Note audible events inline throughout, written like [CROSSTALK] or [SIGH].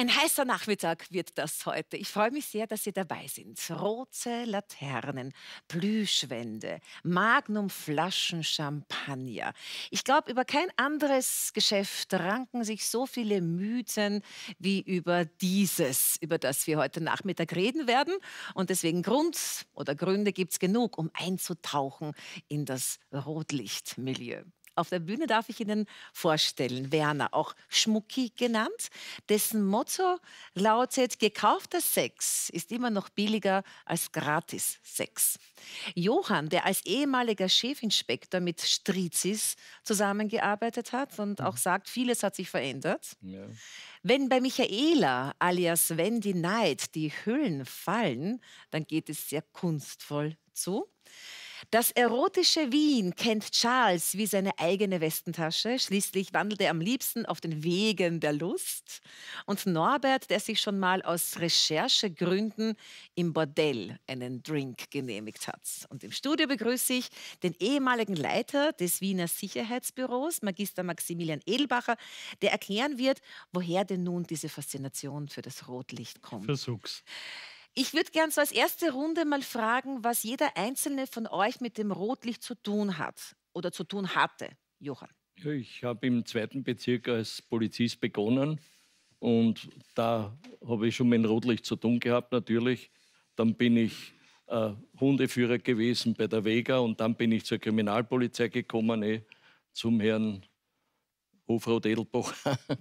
Ein heißer Nachmittag wird das heute. Ich freue mich sehr, dass Sie dabei sind. Rote Laternen, Plüschwände, Magnumflaschen Champagner. Ich glaube, über kein anderes Geschäft ranken sich so viele Mythen wie über dieses, über das wir heute Nachmittag reden werden. Und deswegen Grund oder Gründe gibt es genug, um einzutauchen in das Rotlichtmilieu. Auf der Bühne darf ich Ihnen vorstellen, Werner, auch Schmucki genannt, dessen Motto lautet, gekaufter Sex ist immer noch billiger als gratis Sex. Johann, der als ehemaliger Chefinspektor mit Strizis zusammengearbeitet hat und mhm. auch sagt, vieles hat sich verändert. Ja. Wenn bei Michaela alias Wendy Knight die Hüllen fallen, dann geht es sehr kunstvoll zu. Das erotische Wien kennt Charles wie seine eigene Westentasche. Schließlich wandelt er am liebsten auf den Wegen der Lust. Und Norbert, der sich schon mal aus Recherchegründen im Bordell einen Drink genehmigt hat. Und im Studio begrüße ich den ehemaligen Leiter des Wiener Sicherheitsbüros, Magister Maximilian Edelbacher, der erklären wird, woher denn nun diese Faszination für das Rotlicht kommt. Versuch's. Ich würde gerne so als erste Runde mal fragen, was jeder einzelne von euch mit dem Rotlicht zu tun hat oder zu tun hatte, Johann. Ich habe im zweiten Bezirk als Polizist begonnen und da habe ich schon mit dem Rotlicht zu tun gehabt, natürlich. Dann bin ich äh, Hundeführer gewesen bei der Vega und dann bin ich zur Kriminalpolizei gekommen, eh, zum Herrn Hofrat Edelbach.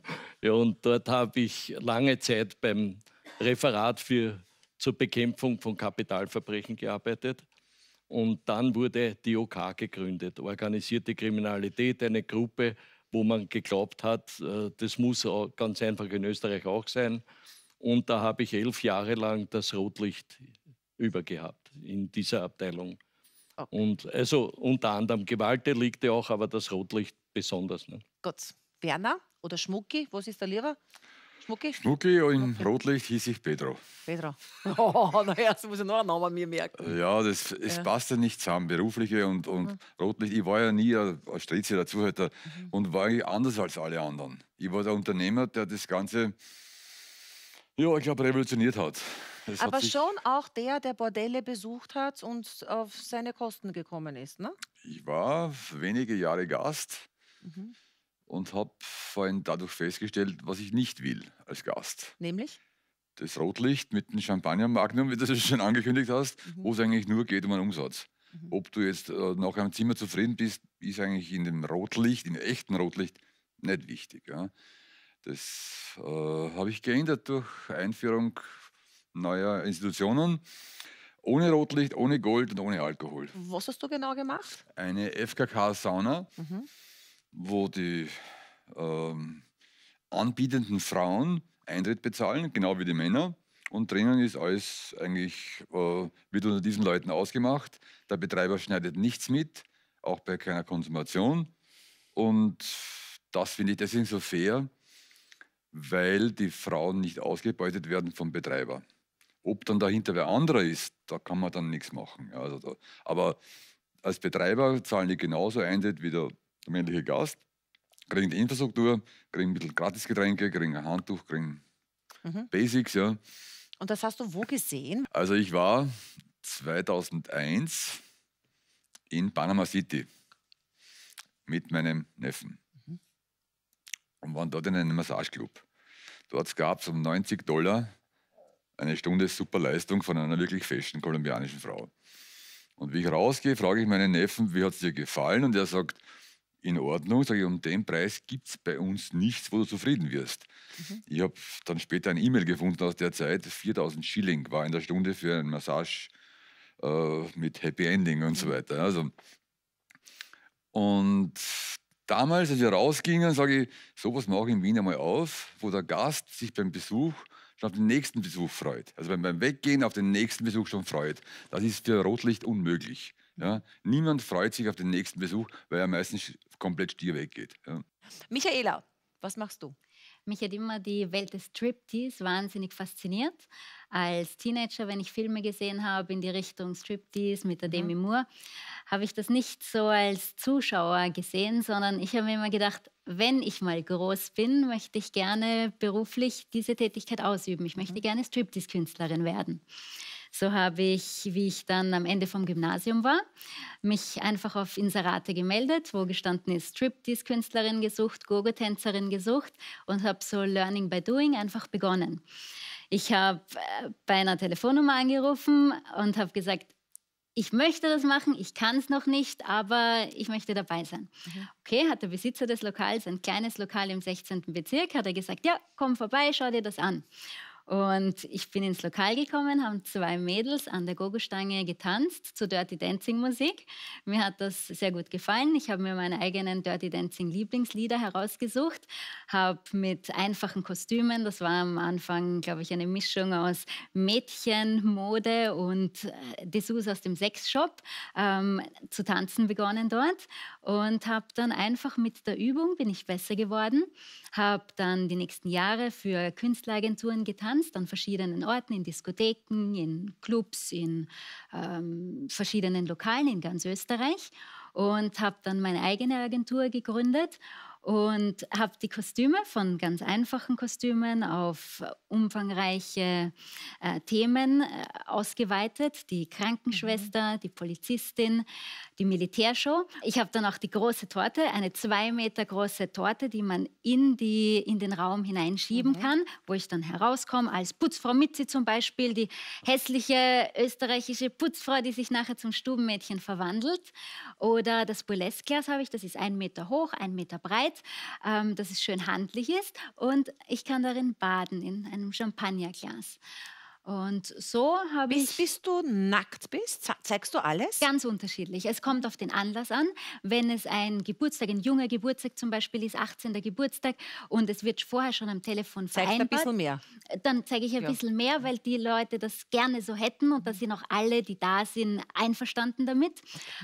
[LAUGHS] ja, und dort habe ich lange Zeit beim Referat für zur Bekämpfung von Kapitalverbrechen gearbeitet. Und dann wurde die OK gegründet, organisierte Kriminalität, eine Gruppe, wo man geglaubt hat, äh, das muss ganz einfach in Österreich auch sein. Und da habe ich elf Jahre lang das Rotlicht übergehabt in dieser Abteilung. Okay. Oh. Und also unter anderem Gewaltdelikte auch, aber das Rotlicht besonders. Ne? Gott, Werner oder Schmucki, was ist da lieber? Schmucki? Schmucki in Rotlicht hieß ich Pedro. Pedro. [LAUGHS] Oh, naja, das muss ich noch einen Namen mir merken. Ja, das, es ja. passte nicht zusammen, berufliche und, und mhm. Rotlicht. Ich war ja nie ein, ein Strezi dazuhälter mhm. und war eigentlich anders als alle anderen. Ich war der Unternehmer, der das Ganze, ja, ich glaube, revolutioniert hat. Das Aber hat schon auch der, der Bordelle besucht hat und auf seine Kosten gekommen ist, ne? Ich war wenige Jahre Gast. Mhm und habe vorhin dadurch festgestellt, was ich nicht will als Gast. Nämlich? Das Rotlicht mit dem Champagner-Magnum, wie du es schon angekündigt hast, mhm. wo es eigentlich nur geht um einen Umsatz. Mhm. Ob du jetzt äh, nach einem Zimmer zufrieden bist, ist eigentlich in dem Rotlicht, im echten Rotlicht, nicht wichtig. Ja. Das äh, habe ich geändert durch Einführung neuer Institutionen. Ohne Rotlicht, ohne Gold und ohne Alkohol. Was hast du genau gemacht? Eine FKK-Sauna. Mhm wo die ähm, anbietenden Frauen Eintritt bezahlen, genau wie die Männer. Und drinnen ist alles eigentlich, äh, wird unter diesen Leuten ausgemacht. Der Betreiber schneidet nichts mit, auch bei keiner Konsumation. Und das finde ich deswegen so fair, weil die Frauen nicht ausgebeutet werden vom Betreiber. Ob dann dahinter wer anderer ist, da kann man dann nichts machen. Also da, aber als Betreiber zahlen die genauso Eintritt wie der der männliche Gast, kriegen die Infrastruktur, kriegen ein bisschen Gratisgetränke, kriegen ein Handtuch, kriegen mhm. Basics, ja. Und das hast du wo gesehen? Also ich war 2001 in Panama City mit meinem Neffen mhm. und waren dort in einem Massageclub. Dort gab es um 90 Dollar eine Stunde Superleistung von einer wirklich festen kolumbianischen Frau. Und wie ich rausgehe, frage ich meinen Neffen, wie hat es dir gefallen? Und er sagt, in Ordnung, sage ich, um den Preis gibt es bei uns nichts, wo du zufrieden wirst. Mhm. Ich habe dann später ein E-Mail gefunden aus der Zeit, 4000 Schilling war in der Stunde für ein Massage äh, mit Happy Ending und mhm. so weiter. Also, und damals, als wir rausgingen, sage ich, sowas mache ich in Wien einmal auf, wo der Gast sich beim Besuch schon auf den nächsten Besuch freut. Also beim Weggehen auf den nächsten Besuch schon freut. Das ist für Rotlicht unmöglich. Ja? Niemand freut sich auf den nächsten Besuch, weil er meistens komplett stier weggeht. Ja? Michaela, was machst du? Mich hat immer die Welt des Striptease wahnsinnig fasziniert. Als Teenager, wenn ich Filme gesehen habe in die Richtung Striptease mit der Demi mhm. Moore, habe ich das nicht so als Zuschauer gesehen, sondern ich habe mir immer gedacht, wenn ich mal groß bin, möchte ich gerne beruflich diese Tätigkeit ausüben. Ich möchte mhm. gerne Striptease-Künstlerin werden. So habe ich, wie ich dann am Ende vom Gymnasium war, mich einfach auf Inserate gemeldet, wo gestanden ist Striptease-Künstlerin gesucht, Gogo-Tänzerin gesucht und habe so Learning by Doing einfach begonnen. Ich habe äh, bei einer Telefonnummer angerufen und habe gesagt, ich möchte das machen, ich kann es noch nicht, aber ich möchte dabei sein. Mhm. Okay, hat der Besitzer des Lokals, ein kleines Lokal im 16. Bezirk, hat er gesagt, ja, komm vorbei, schau dir das an. Und ich bin ins Lokal gekommen, haben zwei Mädels an der Gogo-Stange getanzt zu Dirty Dancing Musik. Mir hat das sehr gut gefallen. Ich habe mir meine eigenen Dirty Dancing Lieblingslieder herausgesucht, habe mit einfachen Kostümen, das war am Anfang, glaube ich, eine Mischung aus Mädchenmode und äh, Dessous aus dem Sexshop, ähm, zu tanzen begonnen dort und habe dann einfach mit der Übung bin ich besser geworden, habe dann die nächsten Jahre für Künstleragenturen getanzt getanzt an verschiedenen Orten, in Diskotheken, in Clubs, in ähm, verschiedenen Lokalen in ganz Österreich und habe dann meine eigene Agentur gegründet und habe die Kostüme von ganz einfachen Kostümen auf äh, umfangreiche äh, Themen äh, ausgeweitet. Die Krankenschwester, mhm. die Polizistin, die Militärshow. Ich habe dann auch die große Torte, eine zwei Meter große Torte, die man in, die, in den Raum hineinschieben mhm. kann, wo ich dann herauskomme als Putzfrau Mitzi zum Beispiel, die hässliche österreichische Putzfrau, die sich nachher zum Stubenmädchen verwandelt. Oder das Burlesque-Glas habe ich, das ist ein Meter hoch, ein Meter breit Kleid, ähm, dass es schön handlich ist und ich kann darin baden in einem Champagnerglas. Und so habe ich. Bis du nackt bist, zeigst du alles? Ganz unterschiedlich. Es kommt auf den Anlass an. Wenn es ein Geburtstag, ein junger Geburtstag zum Beispiel ist, 18. Geburtstag, und es wird vorher schon am Telefon Zeigst vereinbart. Zeigst ein bisschen mehr. Dann zeige ich ein ja. bisschen mehr, weil die Leute das gerne so hätten und da sind auch alle, die da sind, einverstanden damit.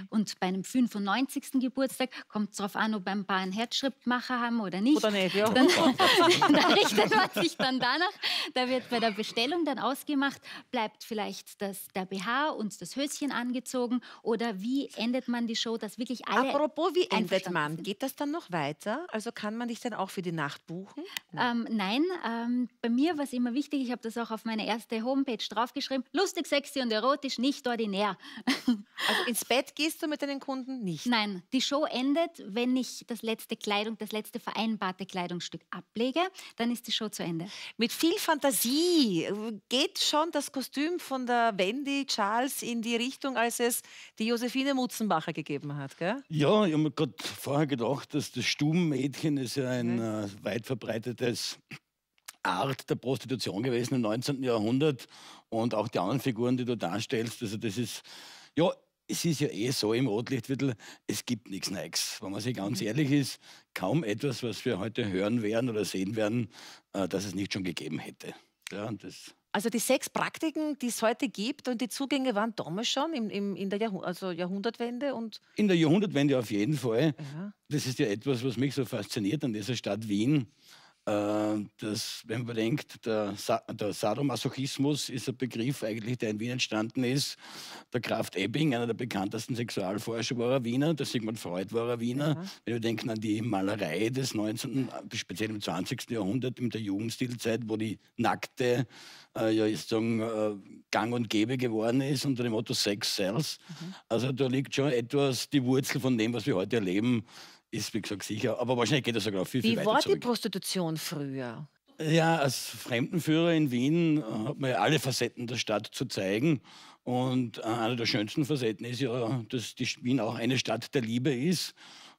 Und bei einem 95. Geburtstag kommt es darauf an, ob ein paar einen Herzschriftmacher haben oder nicht. Oder nicht, ja. Dann, [LAUGHS] dann richtet man sich dann danach. Da wird bei der Bestellung dann ausgegeben gemacht? Bleibt vielleicht das, der BH und das Höschen angezogen? Oder wie endet man die Show, dass wirklich alle. Apropos, wie endet man? Sind? Geht das dann noch weiter? Also kann man dich dann auch für die Nacht buchen? Ähm, nein, ähm, bei mir war es immer wichtig, ich habe das auch auf meine erste Homepage draufgeschrieben: lustig, sexy und erotisch, nicht ordinär. [LAUGHS] Also ins Bett gehst du mit deinen Kunden nicht? Nein, die Show endet, wenn ich das letzte Kleidung, das letzte vereinbarte Kleidungsstück ablege, dann ist die Show zu Ende. Mit viel Fantasie äh, geht schon das Kostüm von der Wendy Charles in die Richtung, als es die Josephine Mutzenbacher gegeben hat, gell? Ja, ich habe mir gerade vorher gedacht, dass das Stubenmädchen ist ja ein mhm. äh, weit verbreitetes Art der Prostitution gewesen im 19. Jahrhundert und auch die anderen Figuren, die du darstellst. Also das ist, ja, es ist ja eh so im Rotlichtviertel, es gibt nichts Neues. Wenn man sich ganz mhm. ehrlich ist, kaum etwas, was wir heute hören werden oder sehen werden, äh, dass es nicht schon gegeben hätte. Ja, und das also die sechs Praktiken, die es heute gibt und die Zugänge waren damals schon im, im, in der Jahrh also Jahrhundertwende und in der Jahrhundertwende auf jeden Fall. Ja. Das ist ja etwas, was mich so fasziniert an dieser Stadt Wien. Ähm, das, wenn man bedenkt, der, Sa der, Sadomasochismus ist ein Begriff eigentlich, der in Wien entstanden ist. Der Kraft Ebbing, einer der bekanntesten Sexualforscher, war ein Wiener, der Sigmund Freud war ein Wiener. Ja. Wenn wir denken an die Malerei des 19., speziell im 20. Jahrhundert, in der Jugendstilzeit, wo die nackte äh, ja, ist sagen, äh, gang und gäbe geworden ist unter dem Motto Sex Cells. Mhm. Also da liegt schon etwas die Wurzel von dem, was wir heute erleben, ist, wie gesagt, sicher. Aber wahrscheinlich geht das sogar noch viel, viel wie weiter Wie war zurück. die Prostitution früher? Ja, als Fremdenführer in Wien äh, hat man ja alle Facetten der Stadt zu zeigen. Und äh, eine der schönsten Facetten ist ja, dass die Wien auch eine Stadt der Liebe ist.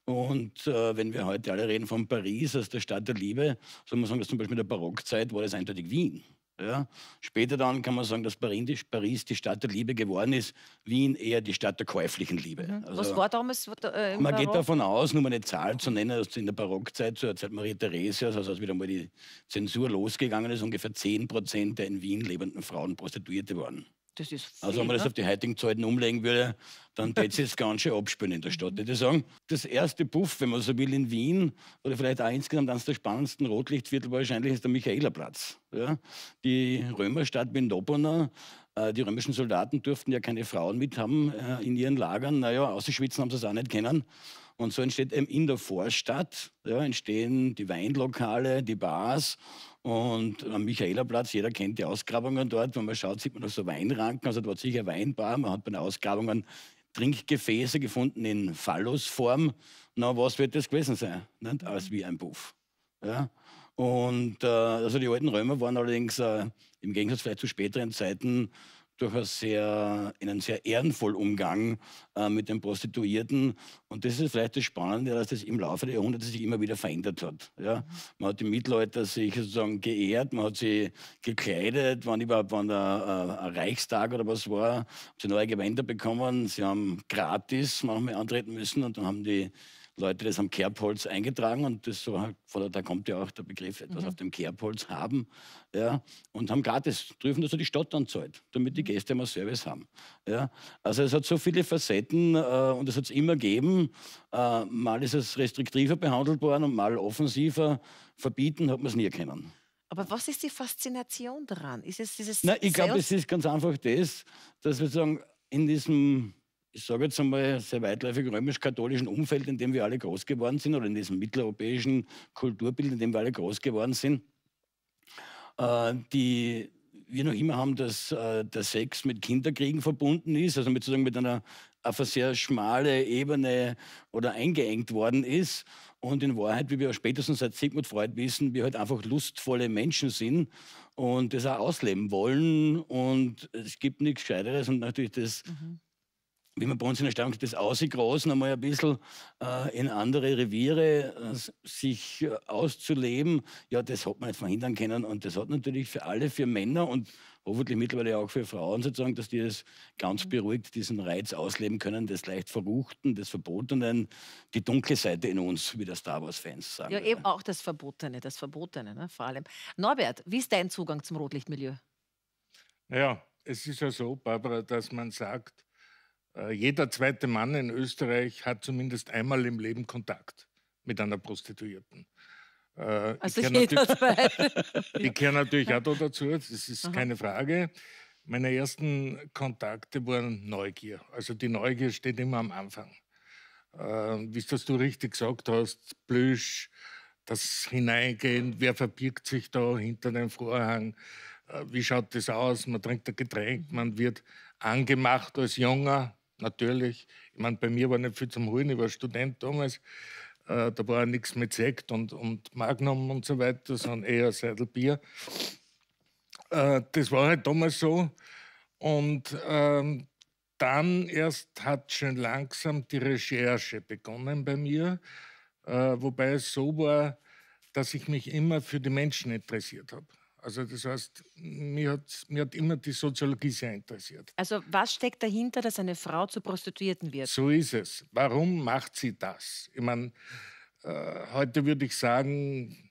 Und äh, wenn wir heute alle reden von Paris als der Stadt der Liebe, soll man sagen, dass zum Beispiel in der Barockzeit war das eindeutig Wien. Ja. Später dann kann man sagen, dass Paris, die Stadt der Liebe geworden ist, Wien eher die Stadt der käuflichen Liebe. Mhm. Also, Was war damals? Äh, man geht davon aus, nur mal eine Zahl zu nennen, dass in der Barockzeit, zur Zeit Maria Theresias, also als wieder mal die Zensur losgegangen ist, ungefähr 10 Prozent der in Wien lebenden Frauen Prostituierte waren. Das ist fair. Also wenn man das auf die heutigen Zeiten umlegen würde, dann [LAUGHS] täte es ganz schön abspülen in der Stadt. Mhm. Ich würde sagen, das erste Puff, wenn man so will, in Wien oder vielleicht auch insgesamt eines der spannendsten Rotlichtviertel wahrscheinlich ist der Michaelerplatz. Ja? Die Römerstadt Mendopona, äh, die römischen Soldaten durften ja keine Frauen mit haben äh, in ihren Lagern. Naja, außer Schwitzen haben sie es auch nicht kennen. Und so entsteht eben in der Vorstadt, ja, entstehen die Weinlokale, die Bars und am Michaelerplatz, jeder kennt die Ausgrabungen dort, wenn man schaut, sieht man noch so Weinranken, also dort sicher Weinbar, man hat bei den Ausgrabungen Trinkgefäße gefunden in Phallusform. Na, was wird das gewesen sein? Nicht? Als wie ein Buff. Ja? Und äh, also die alten Römer waren allerdings äh, im Gegensatz vielleicht zu späteren Zeiten durchaus sehr, einen sehr ehrenvollen Umgang äh, mit den Prostituierten. Und das ist vielleicht das Spannende, dass das im Laufe der Jahrhunderte sich immer wieder verändert hat. Ja? Mhm. Man hat die Mitleute sich sozusagen geehrt, man hat sie gekleidet, wann überhaupt wann der äh, Reichstag oder was war, haben sie neue Gewänder bekommen, sie haben gratis manchmal antreten müssen und dann haben die Leute das am Kerbholz eingetragen und das so, halt da kommt ja auch der Begriff etwas mhm. auf dem Kerbholz haben ja, und haben gratis dürfen, dass also die Stadt dann zahlt, damit die mhm. Gäste mal Service haben. Ja. Also es hat so viele Facetten äh, und es hat es immer gegeben. Äh, mal ist es restriktiver behandelt worden und mal offensiver. Verbieten hat man es nie erkennen. Aber was ist die Faszination daran? Ist es dieses Nein, ich glaube, es ist ganz einfach das, dass wir sagen, in diesem ich sage jetzt einmal, sehr weitläufig römisch-katholischen Umfeld, in dem wir alle groß geworden sind, oder in diesem mitteleuropäischen Kulturbild, in dem wir alle groß geworden sind, äh, die wir noch immer haben, dass äh, der Sex mit Kinderkriegen verbunden ist, also mit, sozusagen mit einer auf eine sehr schmale Ebene oder eingeengt worden ist. Und in Wahrheit, wie wir spätestens seit Sigmund Freud wissen, wir halt einfach lustvolle Menschen sind und das auch ausleben wollen. Und es gibt nichts Scheiteres. Und natürlich das mhm wie man bei uns in der Stadt das Außengroßen einmal ein bisschen äh, in andere Reviere äh, sich äh, auszuleben, ja, das hat man nicht verhindern können. Und das hat natürlich für alle, für Männer und hoffentlich mittlerweile auch für Frauen sozusagen, dass die das ganz mhm. beruhigt, diesen Reiz ausleben können, des leicht Verruchten, des Verbotenen, die dunkle Seite in uns, wie der Star Wars-Fans sagen. Ja, eben auch das Verbotene, das Verbotene, ne, vor allem. Norbert, wie ist dein Zugang zum Rotlichtmilieu? Naja, es ist ja so, Barbara, dass man sagt, äh, jeder zweite Mann in Österreich hat zumindest einmal im Leben Kontakt mit einer Prostituierten. Äh, also [LAUGHS] [LAUGHS] ich jeder zweite. ich gehöre natürlich auch da dazu, das ist Aha. keine Frage. Meine ersten Kontakte waren Neugier. Also die Neugier steht immer am Anfang. Ähm, wie es das du richtig gesagt hast, Plüsch, das Hineingehen, wer verbirgt sich da hinter dem Vorhang, äh, wie schaut das aus, man trinkt ein Getränk, man wird angemacht als Junger, natürlich, ich meine, bei mir war nicht viel zum Holen, ich war Student damals, äh, da war nichts mit Sekt und, und Magnum und so weiter, sondern eher Seidelbier. Äh, das war halt damals so. Und ähm, dann erst hat schon langsam die Recherche begonnen bei mir, äh, wobei es so war, dass ich mich immer für die Menschen interessiert habe. Also das heißt, mir hat, mir hat immer die Soziologie sehr interessiert. Also was steckt dahinter, dass eine Frau zu Prostituierten wird? So ist es. Warum macht sie das? Ich meine, äh, heute würde ich sagen,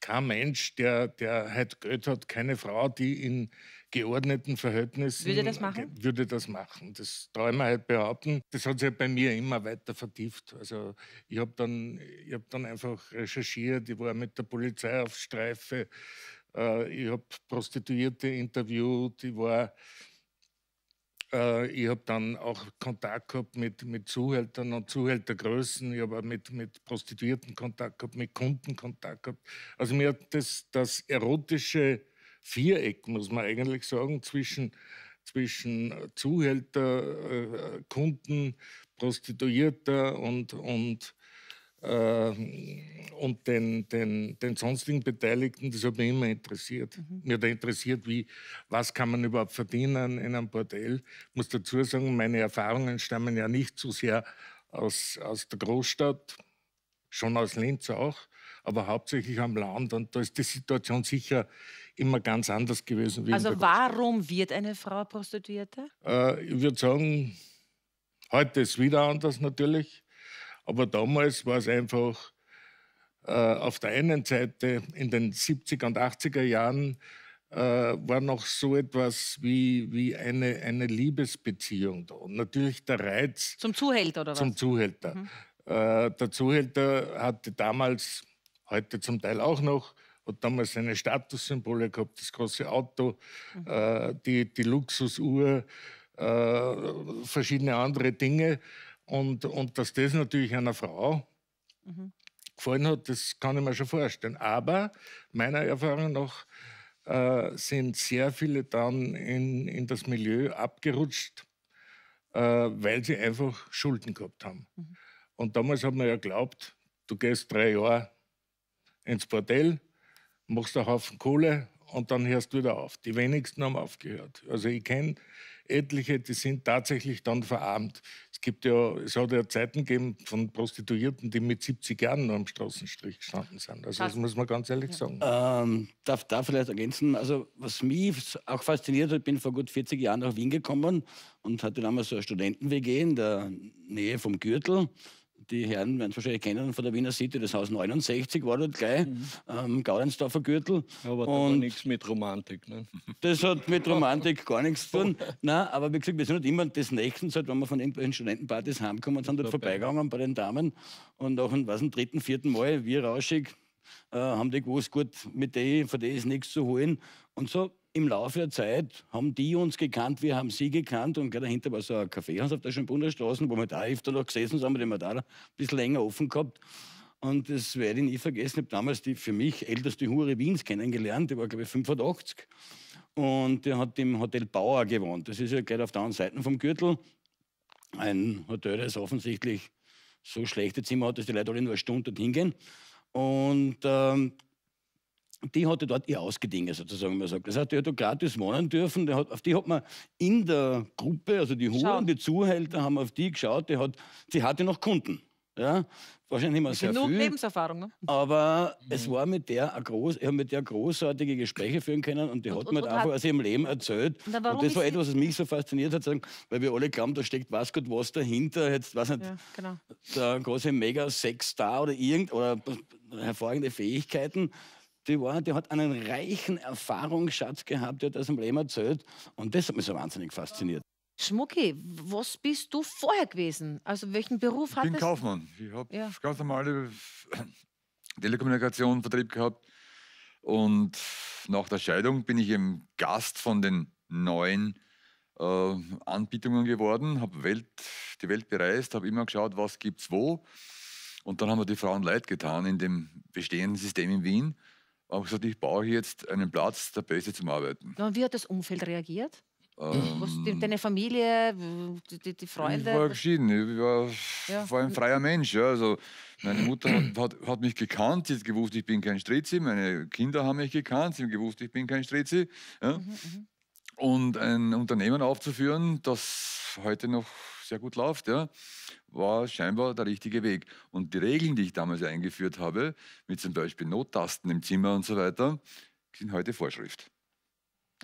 kein Mensch, der, der halt Geld hat, keine Frau, die in geordneten Verhältnissen. Würde das machen? Würde das machen. Das traue ich mir halt behaupten. Das hat sich halt bei mir immer weiter vertieft. Also ich habe dann, hab dann einfach recherchiert, ich war mit der Polizei auf Streife, äh, ich habe Prostituierte interviewt, ich war äh, ich habe dann auch Kontakt gehabt mit, mit Zuhältern und Zuhältergrößen. Ich habe mit, mit Prostituierten Kontakt gehabt, mit Kunden Kontakt gehabt. Also mir hat das, das erotische Viereck, muss man eigentlich sagen, zwischen, zwischen äh, Zuhälter, äh, äh, Kunden, Prostituierter und, und, äh, und den, den, den sonstigen Beteiligten. Das hat mich immer interessiert. Mhm. Mir hat interessiert, wie, was kann man überhaupt verdienen in einem Bordell. Ich muss dazu sagen, meine Erfahrungen stammen ja nicht so sehr aus, aus der Großstadt, schon aus Linz auch, aber hauptsächlich am Land. Und da ist die Situation sicher immer ganz anders gewesen. Wie also warum wird eine Frau Prostituierte? Äh, ich würde sagen, heute ist wieder anders natürlich, aber damals war es einfach äh, auf der einen Seite in den 70er und 80er Jahren äh, war noch so etwas wie, wie eine, eine Liebesbeziehung da. Und natürlich der Reiz. Zum Zuhälter oder was? Zum Zuhälter. Mhm. Äh, der Zuhälter hatte damals, heute zum Teil auch noch, hat damals seine Statussymbole gehabt, das große Auto, mhm. äh, die, die Luxusuhr, äh, verschiedene andere Dinge. Und, und dass das natürlich einer Frau mhm. gefallen hat, das kann ich mir schon vorstellen. Aber meiner Erfahrung nach äh, sind sehr viele dann in, in das Milieu abgerutscht, äh, weil sie einfach Schulden gehabt haben. Mhm. Und damals hat man ja geglaubt, du gehst drei Jahre ins Bordell, machst einen Haufen Kohle und dann hörst du wieder auf. Die wenigsten haben aufgehört. Also ich kenne etliche, die sind tatsächlich dann verarmt. Es gibt ja, es hat ja Zeiten gegeben von Prostituierten, die mit 70 Jahren noch am Straßenstrich gestanden sind. Also das muss man ganz ehrlich sagen. Ähm, darf da vielleicht ergänzen, also was mich auch fasziniert hat, bin vor gut 40 Jahren nach Wien gekommen und hatte damals so eine Studenten-WG in der Nähe vom Gürtel die Herren werden es wahrscheinlich kennen von der Wiener City, das Haus 69 war dort gleich, mhm. ähm, Gaudensdorfer Gürtel. Aber da und war nichts mit Romantik. Ne? [LAUGHS] Das hat mit Romantik [LAUGHS] gar nichts zu tun. Nein, aber wie gesagt, wir sind halt immer des Nächtens, halt, wenn wir von irgendwelchen Studentenpartys heimkommen, sind dort halt vorbeigegangen bei den Damen und auch einen, was, einen dritten, vierten Mal, wie rauschig, äh, haben die gewusst, gut, mit denen, von denen ist nichts zu holen. Und so im Laufe der Zeit haben die uns gekannt, wir haben sie gekannt und gleich dahinter war so ein Kaffeehaus auf der Schönbrunner wo wir da öfter noch gesessen sind, haben wir den ein bisschen länger offen gehabt. Und das werde ich nie vergessen. Ich habe damals die für mich älteste Hure Wiens kennengelernt. Die war, glaube ich, 85. Und die hat im Hotel Bauer gewohnt. Das ist ja gleich auf der anderen Seite vom Gürtel. Ein Hotel, das offensichtlich so schlechte Zimmer hat, dass die Leute alle nur eine Stunde dorthin gehen. Und ähm, die hatte dort ihr Ausgedinge sozusagen, man sagt. Das heißt, die hat da gratis wohnen dürfen. Die hat, auf die hat man in der Gruppe, also die Huren, die Zuhälter, haben auf die geschaut. Die, hat, die hatte noch Kunden. Ja, wahrscheinlich nicht mehr Genug viel, Lebenserfahrung. Ne? Aber mhm. es war mit der groß, ich habe mit der großartige Gespräche führen können und die und, hat und, mir und einfach aus ihrem Leben erzählt. Und, und das war etwas, was mich so fasziniert hat, weil wir alle glauben, da steckt was gut was dahinter. Jetzt, weiß nicht, ja, genau. der große Mega-Sex-Star oder irgend oder hervorragende Fähigkeiten die war, die hat einen reichen Erfahrungsschatz gehabt, die hat aus im Leben erzählt. Und das hat mich so wahnsinnig fasziniert. Schmucki, was bist du vorher gewesen? Also welchen Beruf hattest du? Ich bin Kaufmann. Ich habe ja. ganz normale [CLEARS THROAT] Telekommunikation, Vertrieb gehabt. Und nach der Scheidung bin ich eben Gast von den neuen äh, Anbietungen geworden, habe Welt, die Welt bereist, habe immer geschaut, was gibt es wo. Und dann haben wir die Frauen leid getan in dem bestehenden System in Wien. Haben gesagt, ich baue hier jetzt einen Platz, der Böse zum Arbeiten. Und wie hat das Umfeld reagiert? Was, ähm, deine Familie, die, die, Freunde? Ich war geschieden, ich war, ja. war ein freier Mensch. Ja. Also meine Mutter [CLEARS THROAT] hat, hat, mich gekannt, sie hat gewusst, ich bin kein Strizi. Meine Kinder haben mich gekannt, sie haben gewusst, ich bin kein Strizi. Ja. Mhm, mhm, Und ein Unternehmen aufzuführen, das heute noch sehr gut läuft, ja, war scheinbar der richtige Weg. Und die Regeln, die ich damals eingeführt habe, mit zum Beispiel Nottasten im Zimmer und so weiter, sind heute Vorschrift.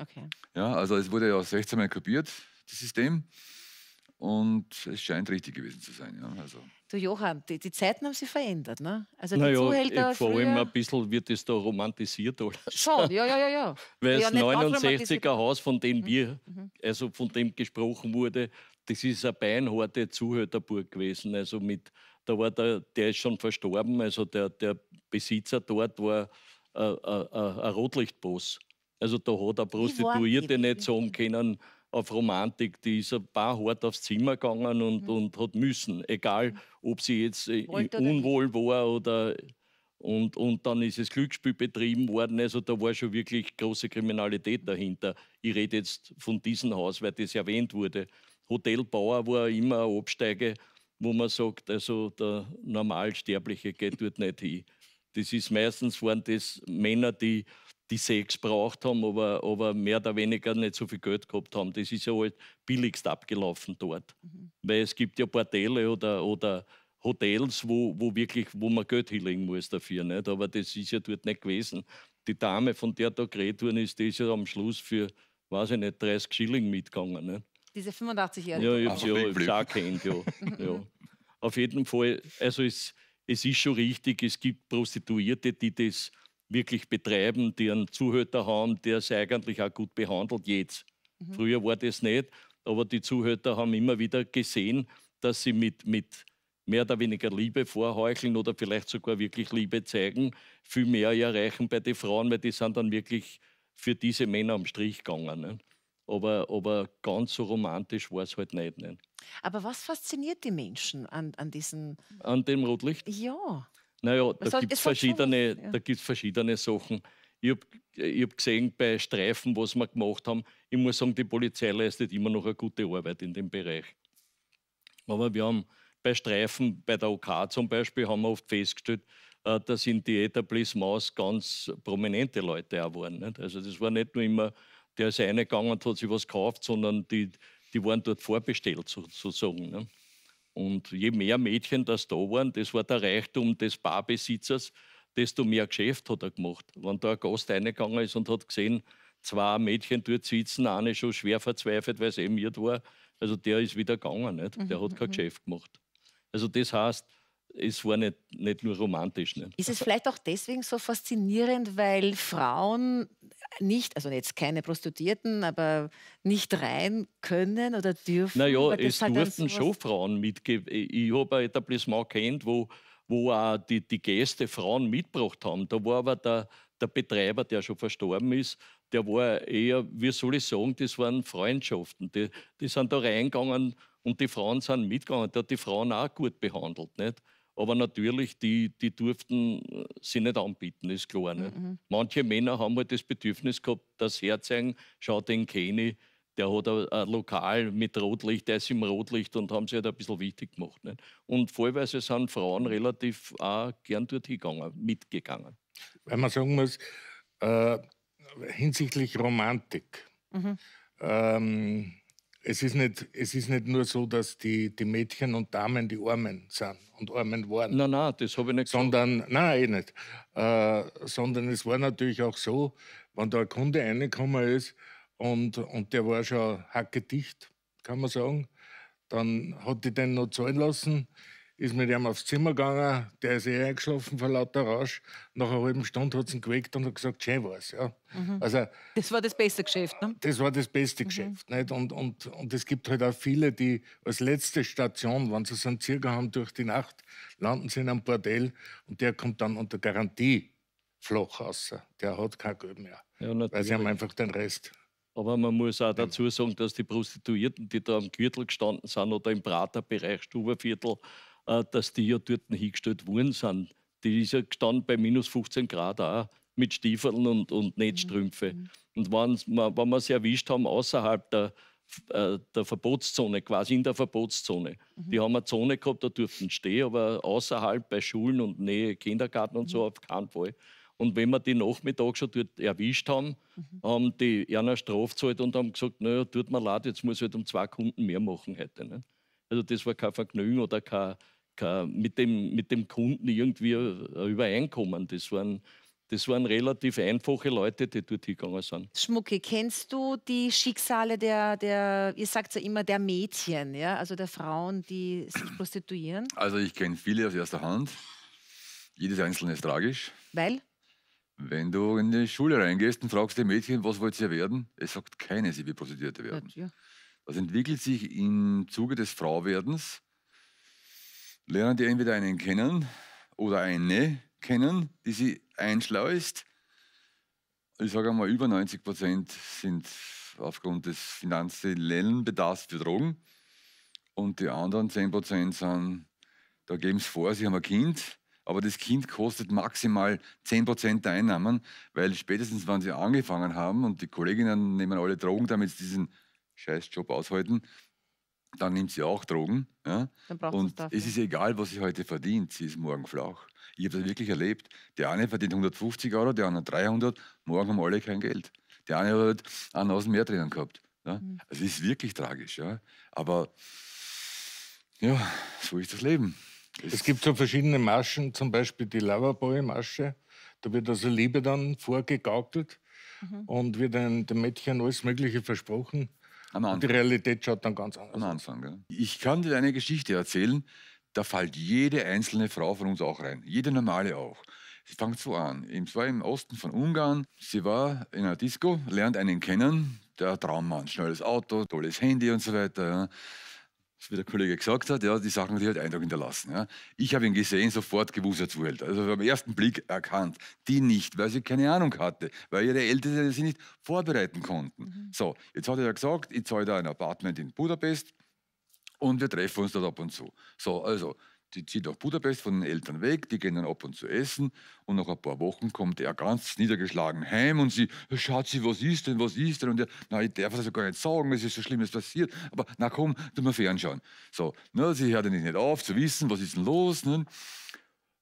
Okay. Ja, also es wurde ja 16 Mal kopiert, das System. Und es scheint richtig gewesen zu sein. Ja, also. Du Johann, die, die Zeiten haben sich verändert, ne? Also die naja, Zuhälter eh, vor allem ein bisschen wird es da romantisiert alles. Schon, ja, ja, ja. ja. [LAUGHS] Weil ja, das 69er Haus, von dem mhm, mhm. also von dem gesprochen wurde, das ist eine beinharte Zuhälterburg gewesen. Also mit, da war der, der ist schon verstorben, also der, der Besitzer dort war äh, äh, äh, ein Rotlichtboss. Also da hat eine Prostituierte nicht sagen können, auf Romantik, die ist ein paar hart aufs Zimmer gegangen und, mhm. und hat müssen, egal mhm. ob sie jetzt äh, Wollte unwohl war oder und, und dann ist das Glücksspiel betrieben worden. Also da war schon wirklich große Kriminalität mhm. dahinter. Ich rede jetzt von diesem Haus, weil das erwähnt wurde. Hotelbauer war immer eine Absteige, wo man sagt, also der Normalsterbliche geht dort nicht hin. Das ist meistens waren das Männer, die die Sex gebraucht haben, aber, aber mehr oder weniger nicht so viel Geld gehabt haben. Das ist ja halt billigst abgelaufen dort. Mhm. Weil es gibt ja Bordelle oder, oder Hotels, wo, wo, wirklich, wo man Geld hinlegen muss dafür. Nicht? Aber das ist ja dort nicht gewesen. Die Dame, von der da geredet worden ist, die ist ja am Schluss für, weiß ich nicht, 30 Schilling mitgegangen. Nicht? Diese 85-Jährige? Ja, ich habe sie ja, ich auch kennt, ja. [LAUGHS] ja. Auf jeden Fall, also es, es ist schon richtig, es gibt Prostituierte, die das wirklich betreiben, die einen Zuhälter haben, der sie eigentlich auch gut behandelt jetzt. Mhm. Früher war das nicht, aber die Zuhälter haben immer wieder gesehen, dass sie mit, mit mehr oder weniger Liebe vorheucheln oder vielleicht sogar wirklich Liebe zeigen, viel mehr erreichen bei den Frauen, weil die sind dann wirklich für diese Männer am Strich gegangen. Ne? Aber, aber ganz so romantisch war es halt nicht, nicht. Ne? Aber was fasziniert die Menschen an, an diesem... An dem Rotlicht? Ja. Naja, da gibt es verschiedene, ja. verschiedene Sachen. Ich habe hab gesehen, bei Streifen, was wir gemacht haben, ich muss sagen, die Polizei leistet immer noch eine gute Arbeit in dem Bereich. Aber wir haben bei Streifen, bei der OK zum Beispiel, haben wir oft festgestellt, äh, dass in die Etablissements ganz prominente Leute auch waren. Nicht? Also das war nicht nur immer, der ist reingegangen und hat sich was gekauft, sondern die, die waren dort vorbestellt sozusagen. Ne? Und je mehr Mädchen das da waren, das war der Reichtum des Barbesitzers, desto mehr Geschäft hat er gemacht. Wenn da ein Gast reingegangen ist und hat gesehen, zwei Mädchen dort sitzen, eine schon schwer verzweifelt, weil es eben irrt war, also der ist wieder gegangen, nicht? der mhm, hat kein mhm. Geschäft gemacht. Also das heißt, es war nicht, nicht nur romantisch. Ne? Ist es vielleicht auch deswegen so faszinierend, weil Frauen nicht, also jetzt keine Prostituierten, aber nicht rein können oder dürfen? Naja, es halt durften schon Frauen mitgeben. Ich habe ein Etablissement kennt, wo, wo auch die, die Gäste Frauen mitgebracht haben. Da war aber der, der Betreiber, der schon verstorben ist, der war eher, wie soll ich sagen, das waren Freundschaften. Die, die sind da reingegangen und die Frauen sind mitgegangen. Der hat die Frauen auch gut behandelt. Nicht? Aber natürlich, die, die durften äh, sie nicht anbieten, ist klar. Nicht? Ne? Mhm, mhm. Manche Männer haben halt das Bedürfnis gehabt, das herzeigen, schau, den kenne der hat ein, ein Lokal mit Rotlicht, der ist im Rotlicht und haben sie halt ein bisschen wichtig gemacht. Nicht? Ne? Und vollweise sind Frauen relativ auch gern dorthin gegangen, mitgegangen. Weil man sagen muss, äh, hinsichtlich Romantik. Mhm. Ähm, es ist nicht, es ist nicht nur so, dass die, die Mädchen und Damen die Armen sind und Armen waren. Nein, nein, das habe ich nicht sondern, gesagt. Nein, eh nicht. Äh, sondern es war natürlich auch so, wenn da ein Kunde reingekommen ist und, und der war schon hackedicht, kann man sagen, dann hat die den noch zahlen lassen ist mit ihm aufs Zimmer gegangen, der ist eh eingeschlafen vor lauter Rausch. Nach einer halben Stunde hat es ihn geweckt und hat gesagt, schön war's. Ja. Mhm. Also, das war das beste Geschäft, ne? Das war das beste mhm. Geschäft. Nicht? Und, und, und es gibt halt auch viele, die als letzte Station, wenn sie so einen Zirkel haben durch die Nacht, landen sie in einem Bordell und der kommt dann unter Garantie flach raus. Der hat kein Geld mehr. Ja, weil sie haben einfach den Rest aber man muss auch dazu sagen, dass die Prostituierten, die da am Gürtel gestanden sind oder im Praterbereich, Stuberviertel, äh, dass die ja dort hingestellt worden sind. Die ist ja gestanden bei minus 15 Grad auch mit Stiefeln und, und Netzstrümpfe. Mhm. mhm. Und wenn, wir sie erwischt haben, außerhalb der, äh, der Verbotszone, quasi in der Verbotszone. Mhm. Die haben eine Zone gehabt, da durften stehen, aber außerhalb bei Schulen und Nähe, Kindergarten und so mhm. auf keinen Fall. Und wenn wir die Nachmittag schon dort erwischt haben, mhm. haben die einer Strafe gezahlt und haben gesagt, naja, tut mir leid, jetzt muss ich halt um zwei Kunden mehr machen heute. Ne? Also das war kein Vergnügen oder kein, mit dem, mit dem Kunden irgendwie äh, übereinkommen. Das waren, das waren relativ einfache Leute, die dort hingegangen sind. Schmucke, kennst du die Schicksale der, der ihr sagt ja immer, der Mädchen, ja? also der Frauen, die sich [CLEARS THROAT] prostituieren? Also ich kenne viele aus erster Hand. Jedes einzelne ist tragisch. Weil? Wenn du in die Schule reingehst und fragst die Mädchen, was wollt ihr werden? Es sagt keine, sie will Prostituierte werden. Ja, ja. Das entwickelt sich im Zuge des Frauwerdens lernen die entweder einen kennen oder eine kennen, die sie einschleust. Ich sage einmal, über 90 Prozent sind aufgrund des finanziellen Bedarfs für Drogen. Und die anderen 10 Prozent sind, da geben es vor, sie haben ein Kind, aber das Kind kostet maximal 10 Prozent der Einnahmen, weil spätestens, wenn sie angefangen haben und die Kolleginnen nehmen alle Drogen, damit sie diesen Scheißjob aushalten, dann nimmt sie auch Drogen. Ja? und es ist egal, was sie heute verdient, sie ist morgen flach. Ich habe das wirklich erlebt. Der eine verdient 150 Euro, der andere 300, morgen haben alle kein Geld. Der eine hat einen aus dem Meer drinnen gehabt. Ja? Mhm. Also es ist wirklich tragisch. Ja? Aber ja, so ist das Leben. Es, es gibt so verschiedene Maschen, zum Beispiel die Loverboy-Masche. Da wird also Liebe dann vorgegaukelt mhm. und wird den, den Mädchen alles Mögliche versprochen. Am Anfang. die Realität schaut dann ganz anders aus. Am Anfang, ja. Ich kann dir eine Geschichte erzählen, da fällt jede einzelne Frau von uns auch rein. Jede normale auch. Sie fängt so an. Es war im Osten von Ungarn. Sie war in einer Disco, lernt einen kennen, der Traummann. Schnelles Auto, tolles Handy und so weiter. Ja wie der Kollege gesagt hat, ja, die Sachen haben sich halt Eindruck hinterlassen. Ja. Ich habe ihn gesehen, sofort gewusst, er zuhält. Also beim ersten Blick erkannt. Die nicht, weil sie keine Ahnung hatte, weil ihre Eltern sie nicht vorbereiten konnten. Mhm. So, jetzt hat er ja gesagt, ich zahle da ein Apartment in Budapest und wir treffen uns dort ab und zu. So, also die zieht nach Budapest von den Eltern weg, die gehen dann ab und zu essen und nach ein paar Wochen kommt er ganz niedergeschlagen heim und sie, äh, Schatzi, was ist denn, was ist denn? Und er, na, ich darf das ja gar nicht sagen, es ist so Schlimmes passiert, aber na komm, tu mal fernschauen. So, na, ne, sie hört nicht auf zu wissen, was ist denn los. Ne?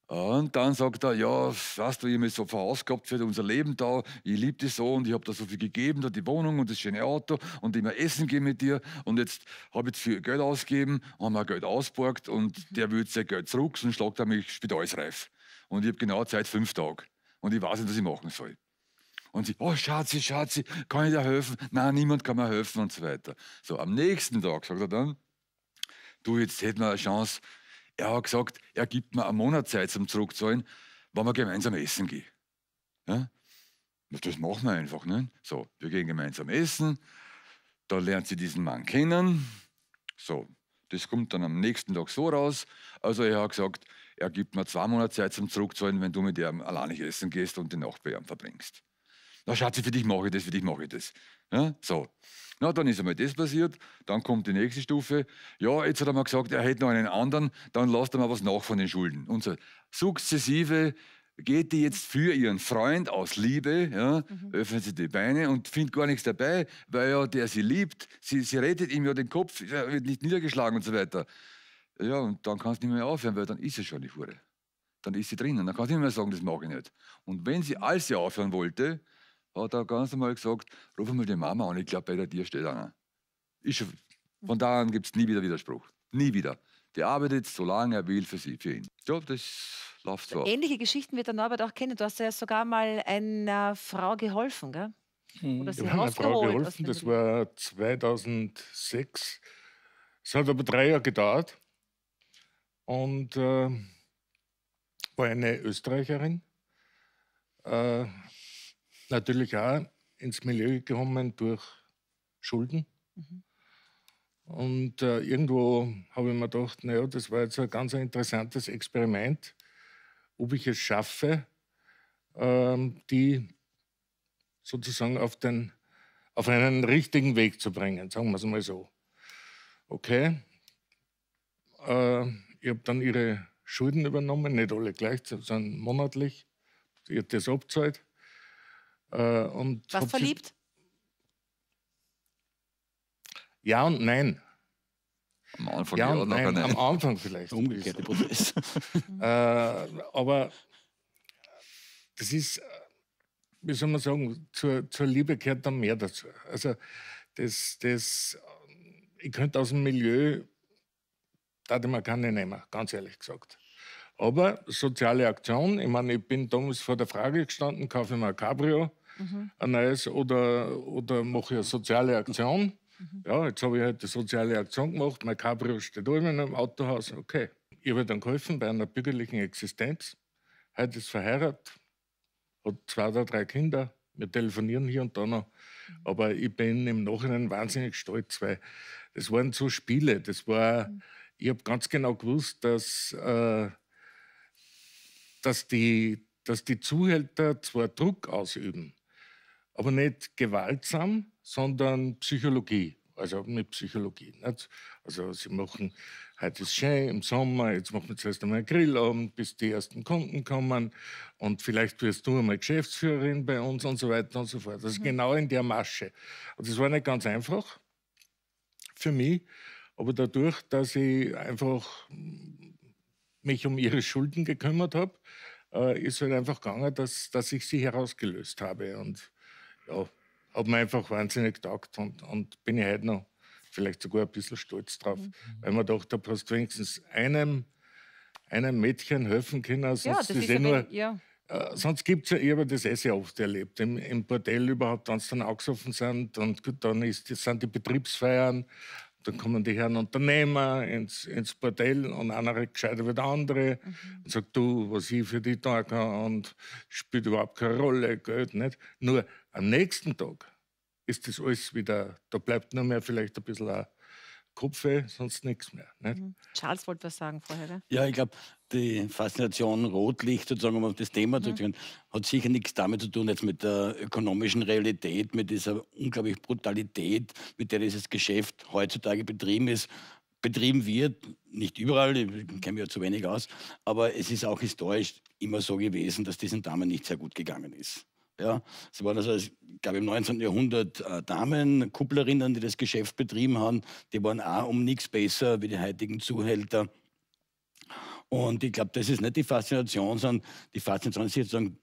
Und dann sagt er, ja, weißt du, ihr mich so verausgabt für unser Leben da, ich liebe dich so und ich habe da so viel gegeben, da die Wohnung und das schöne Auto und immer essen gehen mit dir und jetzt habe ich viel Geld ausgegeben, haben wir Geld ausborgt und mhm. der will sein Geld zurück und schlagt er mich spitalsreif. Und ich habe genau Zeit, fünf Tage. Und ich weiß nicht, was ich machen soll. Und sie, oh Schatzi, Schatzi, kann ich dir helfen? Nein, niemand kann mir helfen und so weiter. So, am nächsten Tag sagt er dann, du, jetzt hätten wir eine Chance, er hat gesagt, er gibt mir einen Monat Zeit zum Zurückzahlen, wenn wir gemeinsam essen gehen. Ja? Das machen wir einfach. Ne? So, wir gehen gemeinsam essen, da lernt sie diesen Mann kennen. So, das kommt dann am nächsten Tag so raus. Also er hat gesagt, er gibt mir zwei Monate Zeit zum Zurückzahlen, wenn du mit ihm alleine essen gehst und die Nacht bei ihm verbringst na Schatzi, für dich mache ich das, für dich mache ich das. Ja, so. Na, dann ist einmal das passiert, dann kommt die nächste Stufe. Ja, jetzt hat er mal gesagt, er hätte noch einen anderen, dann lasst er mal was nach von den Schulden. Und so. Sukzessive geht die jetzt für ihren Freund aus Liebe, ja, mhm. öffnet sie die Beine und findet gar nichts dabei, weil ja der sie liebt, sie, sie rettet ihm ja den Kopf, er wird nicht niedergeschlagen und so weiter. Ja, und dann kann es nicht mehr aufhören, weil dann ist es schon die Hure. Dann ist sie drinnen, dann kann sie nicht mehr sagen, das mag ich nicht. Und wenn sie, als sie aufhören wollte, hat er ganz normal gesagt, ruf mal die Mama an, ich glaube, bei der Tier steht einer. Ich, von da an gibt es nie wieder Widerspruch. Nie wieder. Der arbeitet so lange er will für sie, für ihn. Ja, das läuft so. Ähnliche Geschichten wird der Norbert auch kennen. Du hast ja sogar mal einer Frau geholfen, gell? Hm. Oder sie ja, einer Frau geholfen, das war 2006. Es hat aber drei Jahre gedauert. Und äh, war eine Österreicherin. Äh, natürlich auch ins Milieu gekommen durch Schulden. Mhm. Und äh, irgendwo habe ich mir gedacht, naja, das war jetzt ein ganz interessantes Experiment, ob ich es schaffe, ähm, die sozusagen auf, den, auf einen richtigen Weg zu bringen, sagen wir es mal so. Okay, äh, ich habe dann ihre Schulden übernommen, nicht alle gleich, sondern monatlich. Ich habe das abgezahlt. Äh, und Warst verliebt? Ja und nein. Am Anfang, ja und nein. Am Anfang vielleicht. Umgekehrte Prozess. [LAUGHS] äh, aber das ist, äh, wie soll man sagen, zur, zur Liebe gehört dann mehr dazu. Also das, das, ich könnte aus dem Milieu, da ich mir keine nehmen, ganz ehrlich gesagt. Aber soziale Aktion, ich meine, ich bin damals vor der Frage gestanden, kaufe ich mir ein Cabrio mhm. ein neues oder, oder mache ich eine soziale Aktion. Mhm. Ja, jetzt habe ich halt eine soziale Aktion gemacht, mein Cabrio steht da in meinem Autohaus, okay. Ich habe dann geholfen bei einer bürgerlichen Existenz. Heute ist verheiratet, hat zwei oder drei Kinder. Wir telefonieren hier und da noch. Mhm. Aber ich bin im Nachhinein wahnsinnig stolz, weil das waren so Spiele. Das war, mhm. ich habe ganz genau gewusst, dass, äh, dass, die, dass die Zuhälter zwar Druck ausüben, aber nicht gewaltsam, sondern Psychologie. Also mit Psychologie. Nicht? Also sie machen heute ist schön im Sommer, jetzt machen wir zuerst einmal einen Grillabend, bis die ersten Kunden kommen und vielleicht wirst du einmal Geschäftsführerin bei uns und so weiter und so fort. Das ist mhm. genau in der Masche. Und das war nicht ganz einfach für mich, aber dadurch, dass ich einfach mich um ihre Schulden gekümmert habe, äh, ist halt einfach gegangen, dass, dass ich sie herausgelöst habe und ja, hat mir einfach wahnsinnig getaugt und, und bin ich heute noch vielleicht sogar ein bisschen stolz drauf, mhm. weil man doch da hast wenigstens einem, einem Mädchen helfen können. Sonst ja, das ist, eh ja nur, ja. Äh, sonst gibt es ja, ich habe das eh sehr oft erlebt, im, im Bordell überhaupt, wenn sie dann angesoffen sind und gut, dann ist, sind die Betriebsfeiern, dann kommen die Herren Unternehmer ins, ins Bordell und einer redet gescheiter wie der andere mhm. und sagt, du, was ich für die da kann und spielt überhaupt keine Rolle, Geld nicht. Nur am nächsten Tag ist das alles wieder, da bleibt nur mehr vielleicht ein bisschen ein Kupfe, sonst nichts mehr. Nicht? Mhm. Charles wollte was sagen vorher, oder? Ja, ich glaube, die Faszination Rotlicht, sozusagen, um auf das Thema zu mhm. gehen, mhm. hat sicher nichts damit zu tun, jetzt mit der ökonomischen Realität, mit dieser unglaublichen Brutalität, mit der dieses Geschäft heutzutage betrieben ist, betrieben wird. Nicht überall, ich kenne mich ja zu wenig aus, aber es ist auch historisch immer so gewesen, dass diesen Damen nicht sehr gut gegangen ist. Ja, es waren also, ich glaube, im 19. Jahrhundert äh, Damen, Kupplerinnen, die das Geschäft betrieben haben. Die waren auch um nichts besser wie die heutigen Zuhälter. Und ich glaube, das ist nicht die Faszination, sondern die Faszination ist sozusagen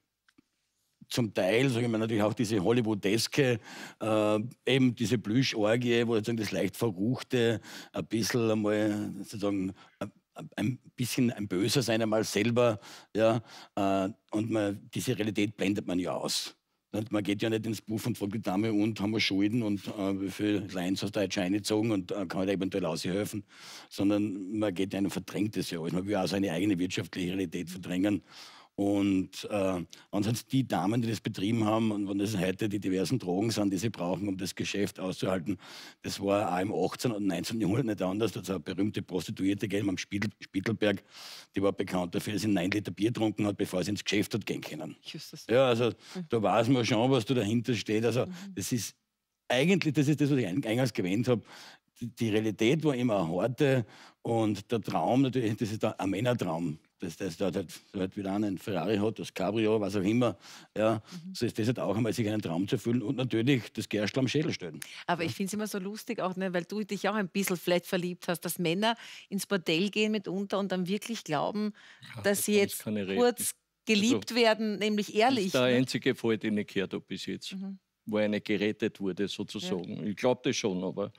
zum Teil, sage ich mal, natürlich auch diese Hollywoodeske, äh, eben diese Plüschorgie, wo sozusagen das leicht Verruchte ein bisschen einmal sozusagen äh, ein bisschen ein Böser sein einmal selber, ja, äh, und man, diese Realität blendet man ja aus. man geht ja nicht ins Buch und fragt, die Dame, und haben wir Schulden und äh, wie viel Lines hast du jetzt schon eingezogen und äh, kann ich da eventuell aushelfen, sondern man geht ja und verdrängt das ja alles. Man will auch seine eigene wirtschaftliche Realität verdrängen und äh, ansonsten die Damen, die das betrieben haben und wenn das heute die diversen Drogen sind, die sie brauchen, um das Geschäft auszuhalten, das war auch im 18. und 19. Jahrhundert nicht anders. Da hat es eine berühmte Prostituierte gegeben am Spietel, Spiegelberg, die war bekannt dafür, dass sie 9 Liter Bier getrunken hat, bevor sie ins Geschäft hat gehen können. Ja, also hm. da weiß man schon, was da dahinter steht. Also mhm. das ist eigentlich, das ist das, was ich eingangs gewähnt habe, die Realität war immer eine harte und der Traum natürlich, das ist ein Männertraum dass das dort halt, halt wieder einen Ferrari hat, das Cabrio, was auch immer. Ja, mhm. so ist das halt auch einmal, sich einen Traum zu füllen und natürlich das Gerstl am Schädel stellen. Aber ja. ich finde es immer so lustig auch, ne, weil du dich auch ein bisschen vielleicht verliebt hast, dass Männer ins Bordell gehen mitunter und dann wirklich glauben, ja, dass das sie jetzt kurz geliebt also, werden, nämlich ehrlich. Das ist der ne? einzige Fall, den ich gehört habe bis jetzt, mhm. wo eine gerettet wurde sozusagen. Ja. Ich glaube das schon, aber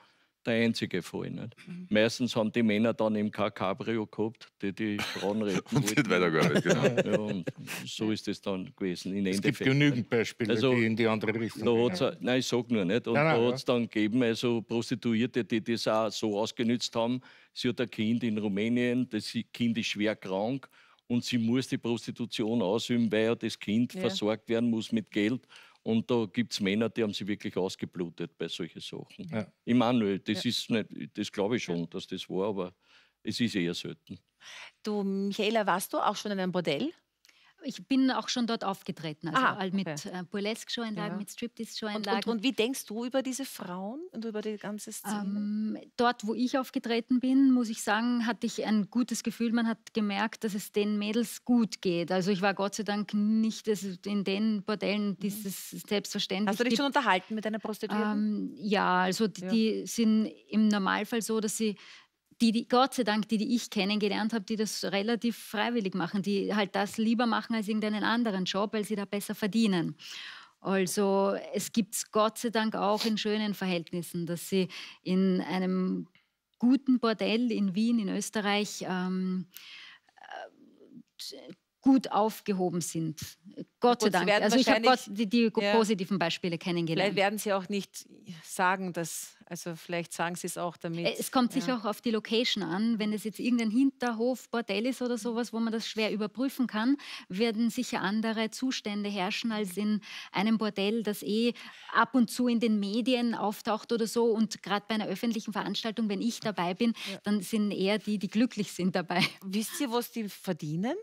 der einzige Fall. Nicht? Mhm. Meistens haben die Männer dann eben kein Cabrio gehabt, die die Frauenrechten [LAUGHS] Und wollten. sind weitergearbeitet, genau. ja, so ist es dann gewesen. In es Endeffekt. gibt genügend Beispiele, also, die in die andere Richtung gehen. Nein, ich sage nur nicht. Und nein, nein, da hat es ja. dann gegeben, also Prostituierte, die das auch so ausgenützt haben. Sie hat ein Kind in Rumänien, das Kind ist schwer krank und sie muss die Prostitution ausüben, weil ja das Kind versorgt werden muss mit Geld. Und da gibt es Männer, die haben sich wirklich ausgeblutet bei solchen Sachen. Ja. Ich das ja. ist nicht, das glaube ich schon, dass das war, aber es ist eher selten. Du, Michaela, warst du auch schon in einem Bordell? ich bin auch schon dort aufgetreten, also ah, halt okay. mit äh, Burlesque-Show-Einlagen, ja. mit Striptease-Show-Einlagen. Und, und, und, wie denkst du über diese Frauen und über die ganze Szene? Ähm, dort, wo ich aufgetreten bin, muss ich sagen, hatte ich ein gutes Gefühl. Man hat gemerkt, dass es den Mädels gut geht. Also ich war Gott sei Dank nicht in den Bordellen, mhm. die es selbstverständlich Hast du dich schon unterhalten mit einer Prostituierten? Ähm, ja, also die, ja. die sind im Normalfall so, dass sie die, die, Gott sei Dank, die, die ich kennengelernt habe, die das relativ freiwillig machen, die halt das lieber machen als irgendeinen anderen Job, weil sie da besser verdienen. Also es gibt es Gott sei Dank auch in schönen Verhältnissen, dass sie in einem guten Bordell in Wien, in Österreich, ähm, äh, gut aufgehoben sind. Gott sei Dank. Also ich habe die, die ja, positiven Beispiele kennengelernt. Vielleicht werden Sie auch nicht sagen, dass, also vielleicht sagen Sie es auch damit. Es kommt ja. sicher auch auf die Location an. Wenn es jetzt irgendein Hinterhof, Bordell ist oder sowas, wo man das schwer überprüfen kann, werden sicher andere Zustände herrschen als in einem Bordell, das eh ab und zu in den Medien auftaucht oder so. Und gerade bei einer öffentlichen Veranstaltung, wenn ich dabei bin, ja. dann sind eher die, die glücklich sind dabei. Wisst ihr, was die verdienen?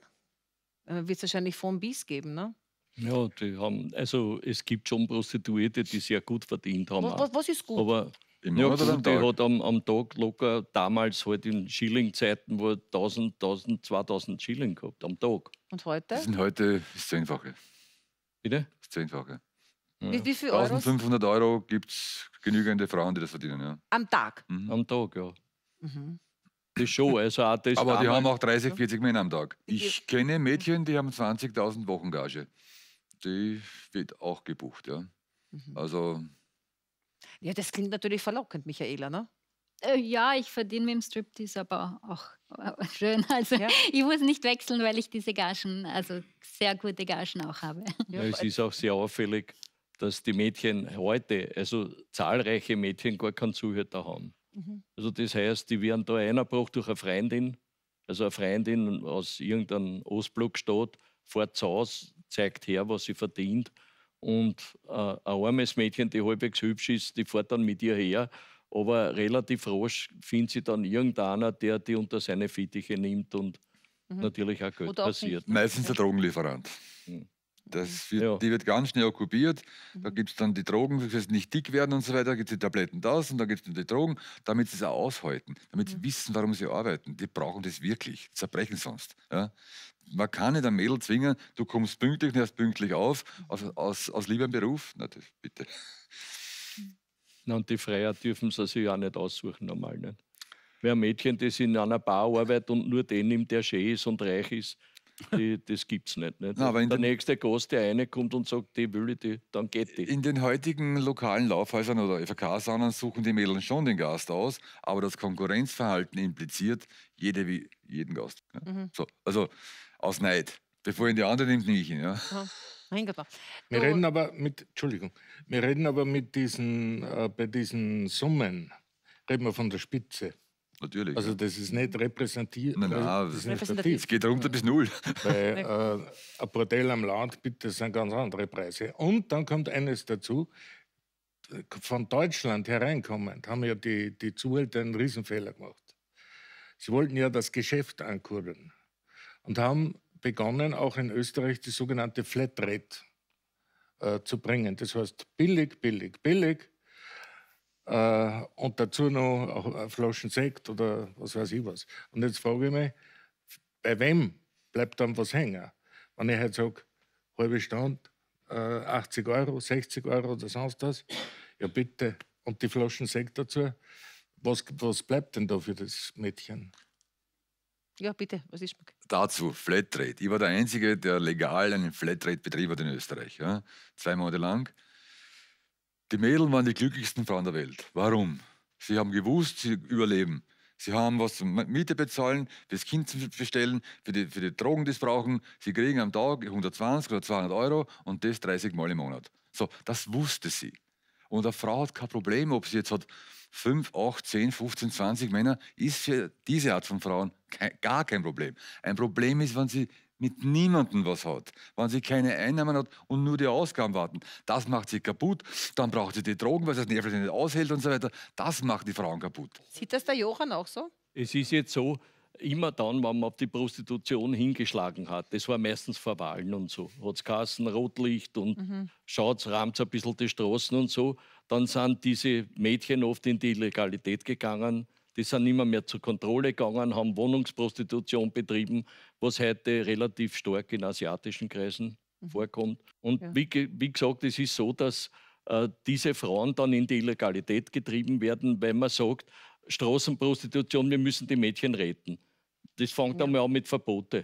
äh, wird es wahrscheinlich von bis geben, ne? Ja, die haben, also es gibt schon Prostituierte, die sehr gut verdient haben. Was, was ist gut? Aber ja, gut, die hat am, am Tag locker damals halt in Schilling-Zeiten wo 1000, 1000, 2000 Schilling gehabt am Tag. Und heute? Das sind heute das Zehnfache. Bitte? Das Zehnfache. Ja. Wie, wie viel Euro? 1500 Euro gibt es genügende Frauen, die das verdienen. Ja. Am Tag? Mhm. Am Tag, ja. Mhm. Das schon, also auch das Aber die haben auch 30, 40 Männer am Tag. Ich kenne Mädchen, die haben 20.000 Wochengage. Die wird auch gebucht, ja. Mhm. Also. Ja, das klingt natürlich verlockend, Michaela, ne? Äh, ja, ich verdiene mit dem Striptease aber auch äh, [LAUGHS] schön. Also ja. ich muss nicht wechseln, weil ich diese Gagen, also sehr gute Gagen auch habe. Ja, es ist auch sehr auffällig, dass die Mädchen heute, also zahlreiche Mädchen, gar keinen Zuhörer haben. Mhm. Also das heißt, die werden da eingebracht durch eine Freundin, also eine Freundin aus irgendeinem Ostblockstaat, fährt zu Hause, zeigt her, was sie verdient. Und äh, ein armes Mädchen, die halbwegs hübsch ist, die fährt dann mit ihr her. Aber relativ rasch findet sie dann irgendeiner, der die unter seine Fittiche nimmt und mhm. natürlich auch Geld passiert. Meistens der Drogenlieferant. Mhm. Das wird, ja. Die wird ganz schnell okkupiert. Da mhm. gibt es dann die Drogen, dass sie nicht dick werden und so weiter. Da gibt es die Tabletten das und dann gibt es die Drogen, damit sie es auch aushalten, damit sie mhm. wissen, warum sie arbeiten. Die brauchen das wirklich, zerbrechen sonst. Ja? Man kann nicht ein Mädel zwingen, du kommst pünktlich und hörst pünktlich auf, mhm. aus, aus, aus lieberem Beruf. Na, das, bitte. Mhm. Na, und die Freier dürfen sie sich auch nicht aussuchen, normal nicht. Wer ein Mädchen, das in einer Bar arbeitet und nur den nimmt, der schön ist und reich ist, die, das gibt's nicht. nicht? Ne? Na, der den, nächste Gast, der eine kommt und sagt, die will ich, die, dann geht die. In den heutigen lokalen Laufhäusern oder FK-Saunen suchen die Mädels schon den Gast aus, aber das Konkurrenzverhalten impliziert jede wie jeden Gast. Ja? Mhm. So, also aus Neid. Bevor ihn die andere nimmt, nehme ich ihn. Ja? Mhm. Wir reden aber mit, Entschuldigung, wir reden aber mit diesen, äh, bei diesen Summen, reden wir von der Spitze. Natürlich. Also das ist nicht repräsentativ. Nein, also nein, das repräsentativ. Es geht runter bis null. Bei [LAUGHS] äh, ein Bordell am Land, bitte, sind ganz andere Preise. Und dann kommt eines dazu, von Deutschland hereinkommend haben ja die, die Zuhälter einen Riesenfehler gemacht. Sie wollten ja das Geschäft ankurbeln und haben begonnen, auch in Österreich die sogenannte Flatrate äh, zu bringen. Das heißt billig, billig, billig äh, und dazu noch eine äh, Flaschen Sekt oder was weiß ich was. Und jetzt frage ich mich, bei wem bleibt dann was hängen? Wenn ich halt sage, halbe Stunde, äh, 80 Euro, 60 Euro oder sonst was, ja bitte, und die Flaschen Sekt dazu, was, was bleibt denn da für das Mädchen? Ja, bitte, was ist möglich? Dazu Flatrate. Ich war der Einzige, der legal einen Flatrate-Betrieb hat in Österreich. Ja? Zwei Monate lang. Die Mädel waren die glücklichsten Frauen der Welt. Warum? Sie haben gewusst, sie überleben. Sie haben was zum Miete bezahlen, das Kind zu bestellen, für die, für die Drogen, die sie brauchen. Sie kriegen am Tag 120 oder 200 Euro und das 30 Mal im Monat. So, das wusste sie. Und eine Frau hat kein Problem, ob sie jetzt hat 5, 8, 10, 15, 20 Männer, ist für diese Art von Frauen kein, gar kein Problem. Ein Problem ist, wenn sie mit niemandem was hat, wenn sie keine Einnahmen hat und nur die Ausgaben warten. Das macht sie kaputt. Dann braucht sie die Drogen, weil sie das Nervlich nicht aushält und so weiter. Das macht die Frauen kaputt. Sieht das der Johann auch so? Es ist jetzt so, immer dann, wenn man auf die Prostitution hingeschlagen hat, das war meistens vor Wahlen und so, hat es geheißen, Rotlicht und mhm. schaut, rahmt ein bisschen die Straßen und so, dann sind diese Mädchen oft in die Illegalität gegangen die sind immer mehr zur Kontrolle gegangen, haben Wohnungsprostitution betrieben, was heute relativ stark in asiatischen Kreisen mhm. vorkommt. Und ja. wie, wie, gesagt, es ist so, dass äh, diese Frauen dann in die Illegalität getrieben werden, wenn man sagt, Straßenprostitution, wir müssen die Mädchen retten. Das fängt ja. einmal an mit Verbote.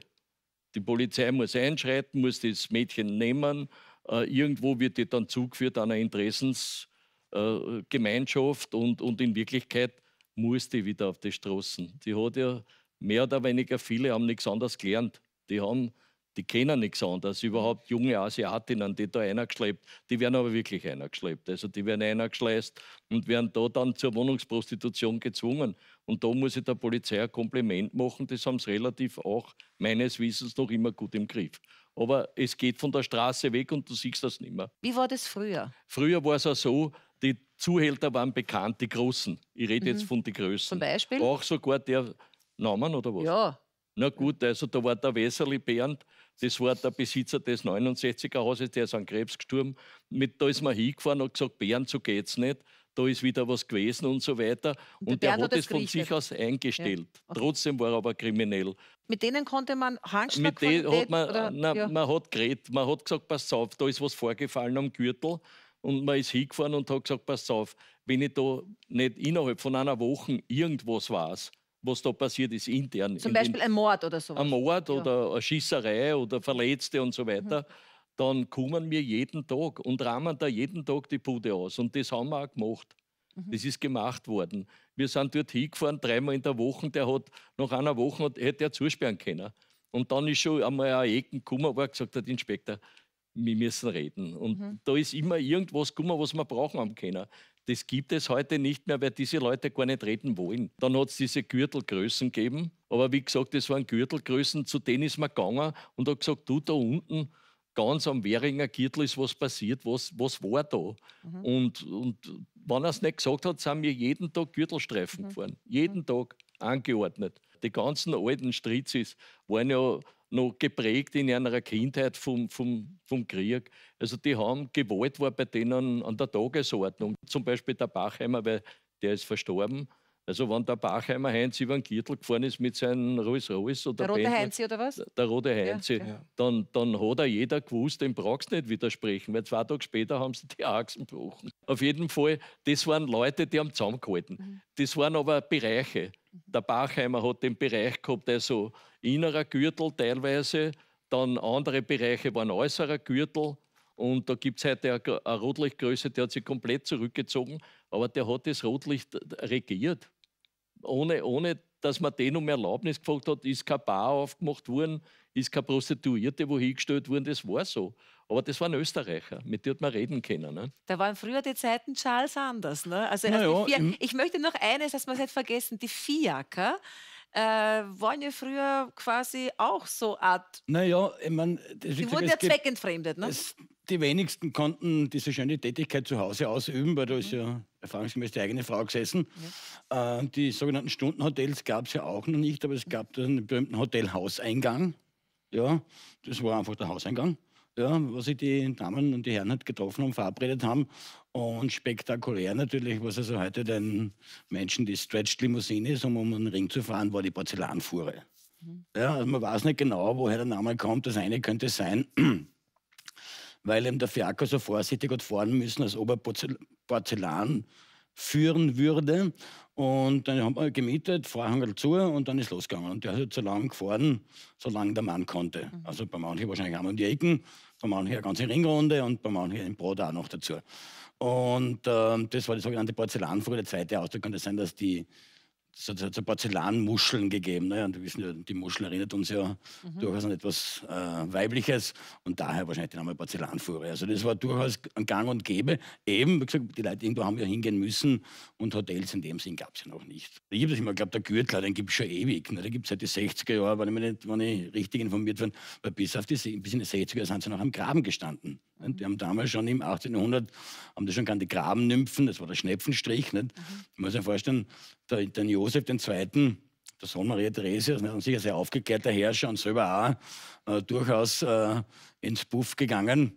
Die Polizei muss einschreiten, muss das Mädchen nehmen. Äh, irgendwo wird die dann zugeführt an eine Interessensgemeinschaft äh, und, und in Wirklichkeit musste wieder auf die Straßen. Die hat ja mehr oder weniger viele haben nichts anderes gelernt. Die haben, die kennen nichts anderes. Überhaupt junge Asiatinnen, die da eingeschleppt, die werden aber wirklich eingeschleppt. Also die werden eingeschleust und werden da dann zur Wohnungsprostitution gezwungen. Und da muss ich der Polizei ein Kompliment machen. Das haben sie relativ auch meines Wissens noch immer gut im Griff. Aber es geht von der Straße weg und du siehst das nicht mehr. Wie war das früher? Früher war es auch so, die Zuhälter waren bekannt, die Großen. Ich rede mhm. jetzt von den Größen. Zum Beispiel? Auch sogar der Namen oder was? Ja. Na gut, also da war der Weserli Bernd, das war der Besitzer des 69er Hauses, der ist an Krebs gestorben. Mit, da ist man hingefahren und gesagt, Bernd, so geht's nicht. Da ist wieder was gewesen und so weiter. Und, der, der hat es von sich aus eingestellt. Ja. Okay. Trotzdem war er aber kriminell. Mit denen konnte man Handschlag Mit denen hat man, oder? na, ja. man hat geredet, man hat gesagt, pass auf, da ist was vorgefallen am Gürtel. Und man ist hingefahren und hat gesagt, pass auf, wenn ich da nicht innerhalb von einer Woche irgendwas weiß, was da passiert ist intern. Zum in Beispiel ein Mord oder so. Ein Mord ja. oder eine Schießerei oder Verletzte und so weiter. Mhm. Dann kommen wir jeden Tag und rahmen da jeden Tag die Pude aus. Und das haben wir auch gemacht. Mhm. Das ist gemacht worden. Wir sind dort hingefahren, dreimal in der Woche. Der hat nach einer Woche hätte er zusperren können. Und dann ist schon einmal eine Ecke gekommen, wo er gesagt hat, Inspektor, wir müssen reden. Und mhm. da ist immer irgendwas gekommen, was wir brauchen am Kenner. Das gibt es heute nicht mehr, weil diese Leute gar nicht reden wollen. Dann hat es diese Gürtelgrößen gegeben. Aber wie gesagt, das waren Gürtelgrößen, zu denen ist man gegangen und hat gesagt, du da unten, ganz am Währinger Gürtel ist was passiert, was, was war da? Mhm. Und, und wenn er es nicht gesagt hat, sind wir jeden Tag Gürtelstreifen mhm. gefahren. Jeden mhm. Tag angeordnet. Die ganzen alten Stritzis waren ja noch geprägt in ihrer Kindheit vom, vom, vom Krieg. Also die haben, Gewalt war bei denen an der Tagesordnung. Zum Beispiel der Bachheimer, weil der ist verstorben. Also wenn der Bachheimer Heinz über den Gürtel gefahren ist mit seinem Rolls Royce oder Der Rote Bentley, Heinzi oder was? Der Rote Heinzi. Ja, ja. Dann, dann hat er jeder gewusst, dem brauchst du nicht widersprechen, weil zwei Tage später haben sie die Achsen gebrochen. Auf jeden Fall, das waren Leute, die haben zusammengehalten. Mhm. Das waren aber Bereiche. Der Bachheimer hat den Bereich gehabt, also innerer Gürtel teilweise, dann andere Bereiche waren äußerer Gürtel. Und da gibt es heute eine Rotlichtgröße, die hat sich komplett zurückgezogen, aber der hat das Rotlicht regiert ohne, ohne dass man den um Erlaubnis gefragt hat, ist kein Bar aufgemacht worden, ist keine Prostituierte wohin gestellt worden, das war so. Aber das waren Österreicher, mit denen hat man reden können. Ne? Da waren früher die Zeiten Charles anders. Ne? Also, naja, also ich möchte noch eines, das man nicht vergessen, die Fiaker äh, waren ja früher quasi auch so Art. Naja, ich meine, die wurden ja zweckentfremdet, ne? Es, die wenigsten konnten diese schöne Tätigkeit zu Hause ausüben, weil da ist mhm. ja erfahrungsgemäß die eigene Frau gesessen. Ja. Äh, die sogenannten Stundenhotels gab es ja auch noch nicht, aber es mhm. gab den berühmten Hotelhauseingang. Ja, das war einfach der Hauseingang ja, was sich die Damen und die Herren halt getroffen haben, verabredet haben. Und spektakulär natürlich, was also heute den Menschen die Stretched Limousine ist, um um einen Ring zu fahren, war die Porzellanfuhre. Mhm. Ja, also man weiß nicht genau, woher der Name kommt. Das eine könnte sein, [CLEARS THROAT] weil eben der Fiaker so vorsichtig hat fahren müssen, als ob er Porzellan führen würde. Und dann haben wir gemietet, Vorhang zu und dann ist losgegangen. Und der hat so lange gefahren, solange der Mann konnte. Mhm. Also bei manchen wahrscheinlich einmal um die Ecken, bei manchen eine ganze Ringrunde und bei manchen ein Brot auch noch dazu. Und ähm, das war die sogenannte Porzellanfrühe. Der zweite Ausdruck könnte sein, dass die es hat, so Porzellanmuscheln gegeben. Ne? Und wir wissen ja, die Muschel erinnert uns ja mhm. durchaus an etwas äh, Weibliches und daher wahrscheinlich der Name Porzellanfuhre. Also das war durchaus ein Gang und Gäbe. Eben, wie gesagt, die Leute irgendwo haben ja hingehen müssen und Hotels in dem Sinn gab es ja noch nicht. Ich habe das immer glaube der Gürtler, den gibt es schon ewig. Ne? Den gibt es seit den 60er Jahren, wenn ich, nicht, wenn ich richtig informiert bin, weil bis, auf die, bis in die 60er sind sie noch am Graben gestanden. Mhm. Die haben damals schon im 1800, haben die schon keine Grabennymphen, das war der Schnepfenstrich. Nicht? Mhm. Ich muss mir vorstellen, der, den Josef II., der Sohn Maria Theresias, ein sicher sehr aufgeklärter Herrscher und selber auch äh, durchaus äh, ins Buff gegangen.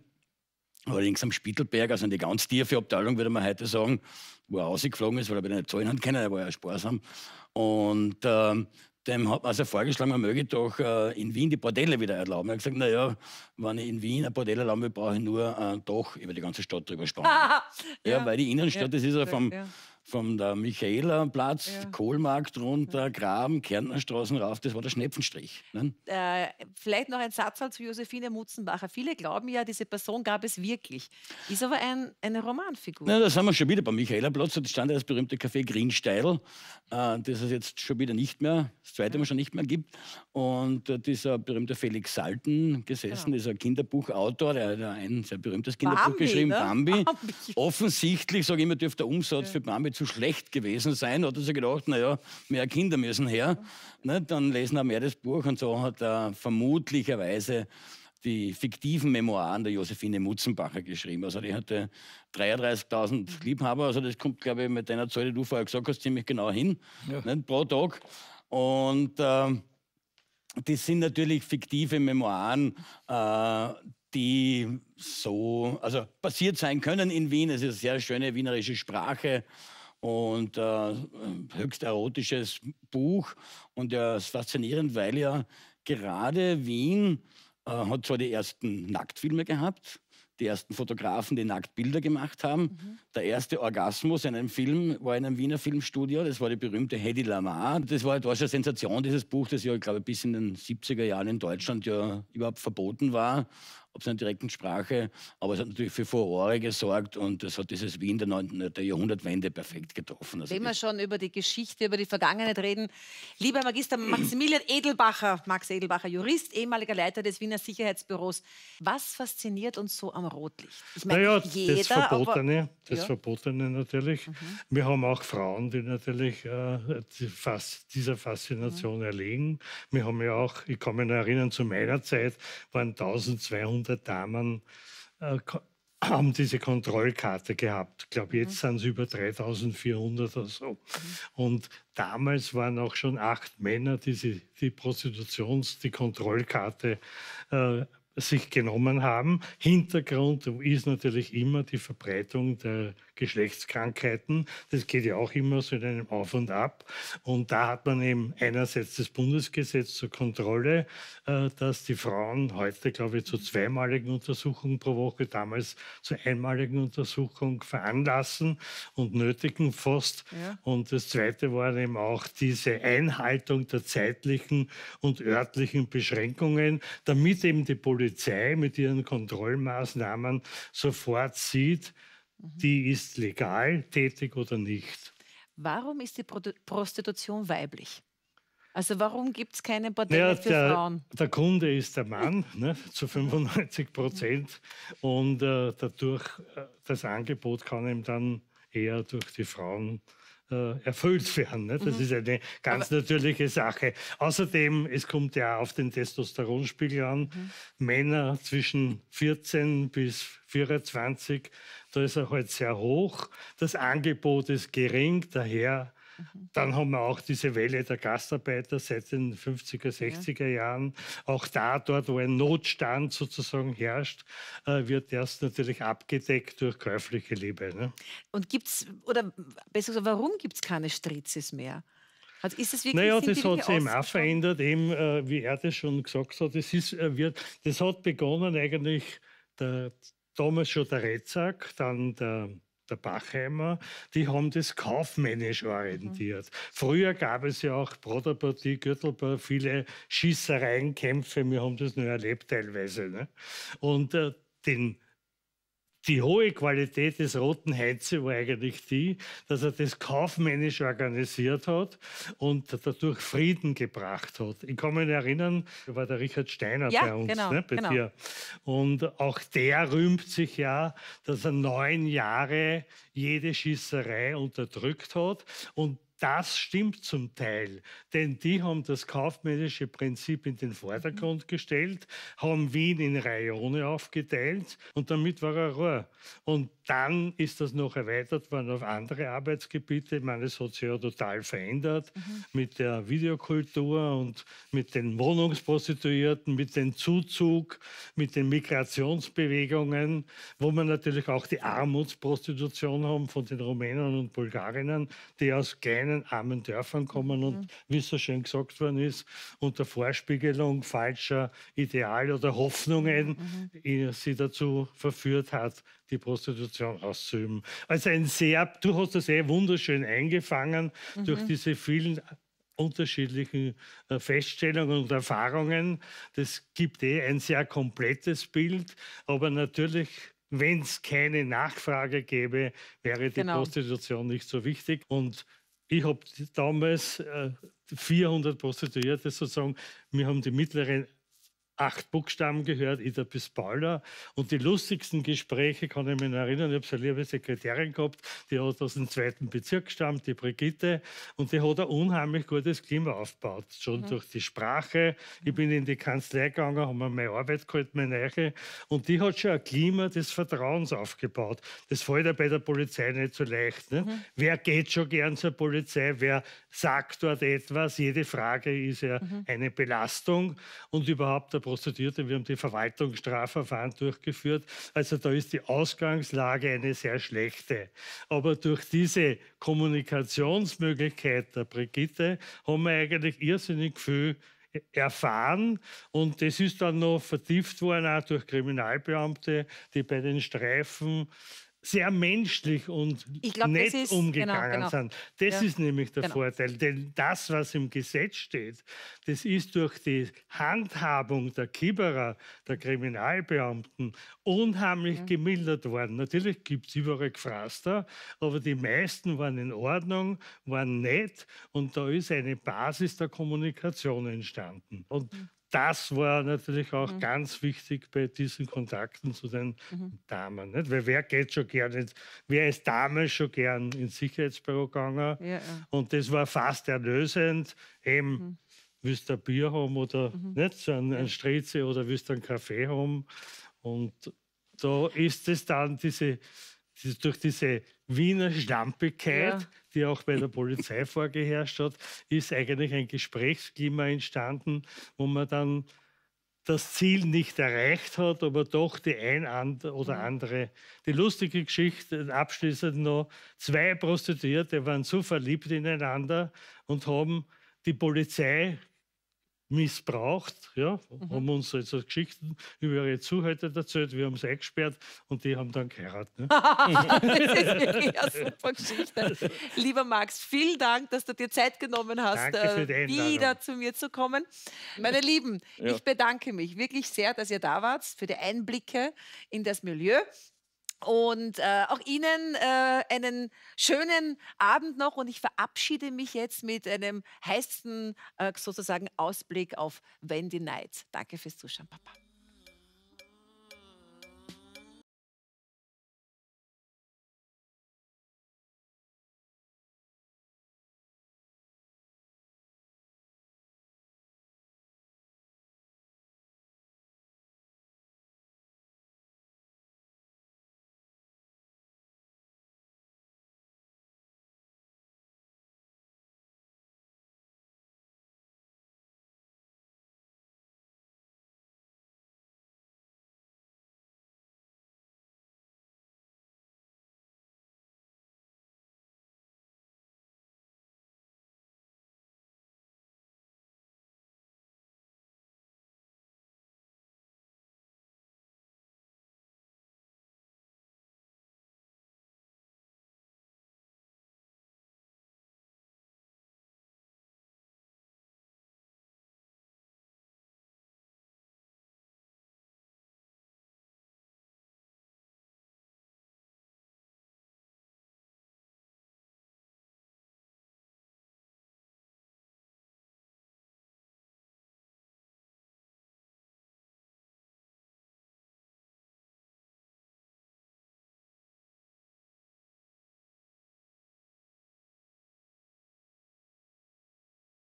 Allerdings am Spittelberg, also in die ganz tiefe Abteilung, würde man heute sagen, wo er rausgeflogen ist, weil er wieder nicht zahlen hat können, er war ja sparsam. Und äh, dem hat man also vorgeschlagen, man möge doch äh, in Wien die Bordelle wieder erlauben. Er hat gesagt, naja, wenn ich in Wien ein Bordelle erlauben will, brauche ich nur ein äh, Dach über die ganze Stadt drüber spannen. [LAUGHS] ja, ja, weil die Innenstadt, ja, das ist ja vom, ja vom der Platz, ja. Kohlmarkt runter, Graben, Kärntnerstraßen rauf, das war der Schnepfenstrich. Ne? Äh, vielleicht noch ein Satz halt zu Josephine Mutzenbacher. Viele glauben ja, diese Person gab es wirklich. Ist aber ein, eine Romanfigur. Na, da sind wir schon wieder beim Platz. Da stand ja das berühmte Café Grinsteil, äh, das es jetzt schon wieder nicht mehr, das zweite ja. Mal schon nicht mehr gibt. Und äh, dieser berühmte Felix Salten gesessen, ja. dieser Kinderbuchautor, der hat ein sehr berühmtes Kinderbuch Bambi, geschrieben, ne? Bambi. [LAUGHS] Bambi. Offensichtlich, sage ich immer, dürfte der Umsatz ja. für Bambi zu schlecht gewesen sein. Hat er sich gedacht, naja, mehr Kinder müssen her. Ne? Dann lesen wir mehr das Buch und so hat er vermutlicherweise die fiktiven Memoiren der Josephine Mutzenbacher geschrieben. Also die hatte 33.000 Liebhaber, also das kommt, glaube ich, mit deiner Zahl, die du vorher gesagt hast, ziemlich genau hin, ja. ne, pro Tag. Und äh, das sind natürlich fiktive Memoiren, äh, die so, also passiert sein können in Wien. Es ist eine sehr schöne wienerische Sprache und äh, höchst erotisches Buch. Und er ist faszinierend, weil ja gerade Wien äh, hat zwar die ersten Nacktfilme gehabt, die ersten Fotografen, die Nacktbilder gemacht haben. Mhm. Der erste Orgasmus in einem Film war in einem Wiener Filmstudio. Das war die berühmte Hedy Lamar. Das war, war schon eine Sensation, dieses Buch, das ja, ich glaube, bis in den 70er Jahren in Deutschland ja überhaupt verboten war, ob es in der direkten Sprache. Aber es hat natürlich für Furore gesorgt und das hat dieses Wien der, 9, der Jahrhundertwende perfekt getroffen. Also Wenn wir schon über die Geschichte, über die Vergangenheit reden. Lieber Magister Maximilian Edelbacher, Max Edelbacher, Jurist, ehemaliger Leiter des Wiener Sicherheitsbüros. Was fasziniert uns so am Rotlicht? Ich meine, naja, jeder, das Verbotene, aber, das ja. Verbotene natürlich. Mhm. Wir haben auch Frauen, die natürlich äh, die Fass, dieser Faszination mhm. erlegen. Wir haben ja auch, ich kann mich noch erinnern, zu meiner Zeit waren 1200 Damen äh, [CLEARS THROAT] haben diese Kontrollkarte gehabt. Ich glaube, jetzt mhm. sind es über 3400 oder so. Mhm. Und damals waren auch schon acht Männer, die die Prostitutions-, die Kontrollkarte äh, sich genommen haben. Hintergrund ist natürlich immer die Verbreitung der Geschlechtskrankheiten. Das geht ja auch immer so in einem Auf und Ab. Und da hat man eben einerseits das Bundesgesetz zur Kontrolle, äh, dass die Frauen heute, glaube ich, zu zweimaligen Untersuchungen pro Woche, damals zur einmaligen Untersuchung veranlassen und nötigen fast. Ja. Und das Zweite war eben auch diese Einhaltung der zeitlichen und örtlichen Beschränkungen, damit eben die Polizei mit ihren Kontrollmaßnahmen sofort sieht, Mhm. die ist legal tätig oder nicht. Warum ist die Prostitution weiblich? Also warum gibt es keine Bordelle naja, für der, Frauen? Der Kunde ist der Mann ne, zu 95 Prozent und äh, dadurch äh, das Angebot kann ihm dann eher durch die Frauen äh, erfüllt werden. Ne? Das mhm. ist eine ganz Aber natürliche Sache. Außerdem, es kommt ja auf den Testosteronspiegel an. Mhm. Männer zwischen 14 bis 24 da ist er halt sehr hoch, das Angebot ist gering, daher mhm. dann haben wir auch diese Welle der Gastarbeiter seit den 50er, 60er Jahren. Auch da, dort, wo ein Notstand sozusagen herrscht, äh, wird erst natürlich abgedeckt durch käufliche Liebe. Ne? Und es, oder besser gesagt, warum gibt es keine Stritzes mehr? Also ist es wirklich, naja, das hat sich eben auch verändert, eben, äh, wie er das schon gesagt hat. Das, ist, wird, das hat begonnen eigentlich der damals schon der Retzack, dann der der Bachheimer, die haben das kaufmännisch orientiert. Mhm. Früher gab es ja auch Broderpartie, Gürtelbar, viele Schießereien, Kämpfe, wir haben das nur erlebt teilweise. Ne? Und äh, den die hohe Qualität des Roten Heinze war eigentlich die, dass er das kaufmännisch organisiert hat und dadurch Frieden gebracht hat. Ich kann mich erinnern, da war der Richard Steiner ja, bei uns, genau, ne, bei genau. dir. Und auch der rühmt sich ja, dass er neun Jahre jede Schießerei unterdrückt hat und das stimmt zum Teil, denn die haben das kaufmännische Prinzip in den Vordergrund mhm. gestellt, haben Wien in Rajone aufgeteilt und damit war er Ruhr. Und dann ist das noch erweitert worden auf andere Arbeitsgebiete. Ich meine, es hat sich ja total verändert mhm. mit der Videokultur und mit den Wohnungsprostituierten, mit dem Zuzug, mit den Migrationsbewegungen, wo man natürlich auch die Armutsprostitution haben von den Rumänen und Bulgarinnen, die aus kleinen kleinen armen Dörfern kommen und, mhm. wie es so schön gesagt worden ist, unter Vorspiegelung falscher Ideale oder Hoffnungen mhm. mhm. Äh, sie dazu verführt hat, die Prostitution auszuüben. Also ein sehr, du hast das eh wunderschön eingefangen mhm. durch diese vielen unterschiedlichen äh, Feststellungen und Erfahrungen. Das gibt eh ein sehr komplettes Bild, aber natürlich wenn es keine Nachfrage gäbe, wäre die genau. Prostitution nicht so wichtig. Und ich habe damals äh, 400 Prostituierte sozusagen, wir haben die mittleren acht Buchstaben gehört, Ida Bisbalda. Und die lustigsten Gespräche kann ich mich erinnern. Ich habe so eine liebe Sekretärin gehabt, die hat aus dem zweiten Bezirk stammt, die Brigitte. Und die hat ein unheimlich gutes Klima aufgebaut, schon mhm. durch die Sprache. Ich bin in die Kanzlei gegangen, habe mir meine Arbeit geholt, meine Eiche. Und die hat schon ein Klima des Vertrauens aufgebaut. Das fällt ja bei der Polizei nicht so leicht. Ne? Mhm. Wer geht schon gern zur Polizei? Wer sagt dort etwas? Jede Frage ist ja mhm. eine Belastung. Und überhaupt der Prostituierte, wir haben die Verwaltungsstrafverfahren durchgeführt. Also da ist die Ausgangslage eine sehr schlechte. Aber durch diese Kommunikationsmöglichkeit der Brigitte haben wir eigentlich irrsinnig viel erfahren und das ist dann noch vertieft worden auch durch Kriminalbeamte, die bei den Streifen sehr menschlich und glaub, nett ist, genau, umgegangen genau, genau. sind. Das ja. ist nämlich der genau. Vorteil, denn das, was im Gesetz steht, das ist durch die Handhabung der Kibberer, der Kriminalbeamten, unheimlich mhm. gemildert worden. Natürlich gibt es überall Gefraster, aber die meisten waren in Ordnung, waren nett und da ist eine Basis der Kommunikation entstanden. Und mhm das war natürlich auch mhm. ganz wichtig bei diesen Kontakten zu den mhm. Damen. Nicht? Weil wer geht schon gern, ins, wer ist damals schon gern ins Sicherheitsbüro gegangen? Ja, ja. Und das war fast erlösend. Eben, mhm. willst du ein Bier haben oder mhm. nicht? So ein, ein Streze oder willst du einen Kaffee haben? Und da ist es dann diese durch diese Wiener Stampigkeit, ja. die auch bei der Polizei [LAUGHS] vorgeherrscht hat, ist eigentlich ein Gesprächsklima entstanden, wo man dann das Ziel nicht erreicht hat, aber doch die ein oder mhm. andere. Die lustige Geschichte abschließend noch, zwei Prostituierte waren so verliebt ineinander und haben die Polizei missbraucht. Ja? Mhm. Haben uns also Geschichten über ihre Zuhälter erzählt, wir haben sie eingesperrt und die haben dann geheiratet. Ne? [LAUGHS] das ist wirklich eine super Geschichte. Lieber Max, vielen Dank, dass du dir Zeit genommen hast, äh, wieder zu mir zu kommen. Meine Lieben, ja. ich bedanke mich wirklich sehr, dass ihr da wart, für die Einblicke in das Milieu. Und äh, auch Ihnen äh, einen schönen Abend noch und ich verabschiede mich jetzt mit einem heißen äh, sozusagen Ausblick auf Wendy Night. Danke fürs Zuschauen, Papa.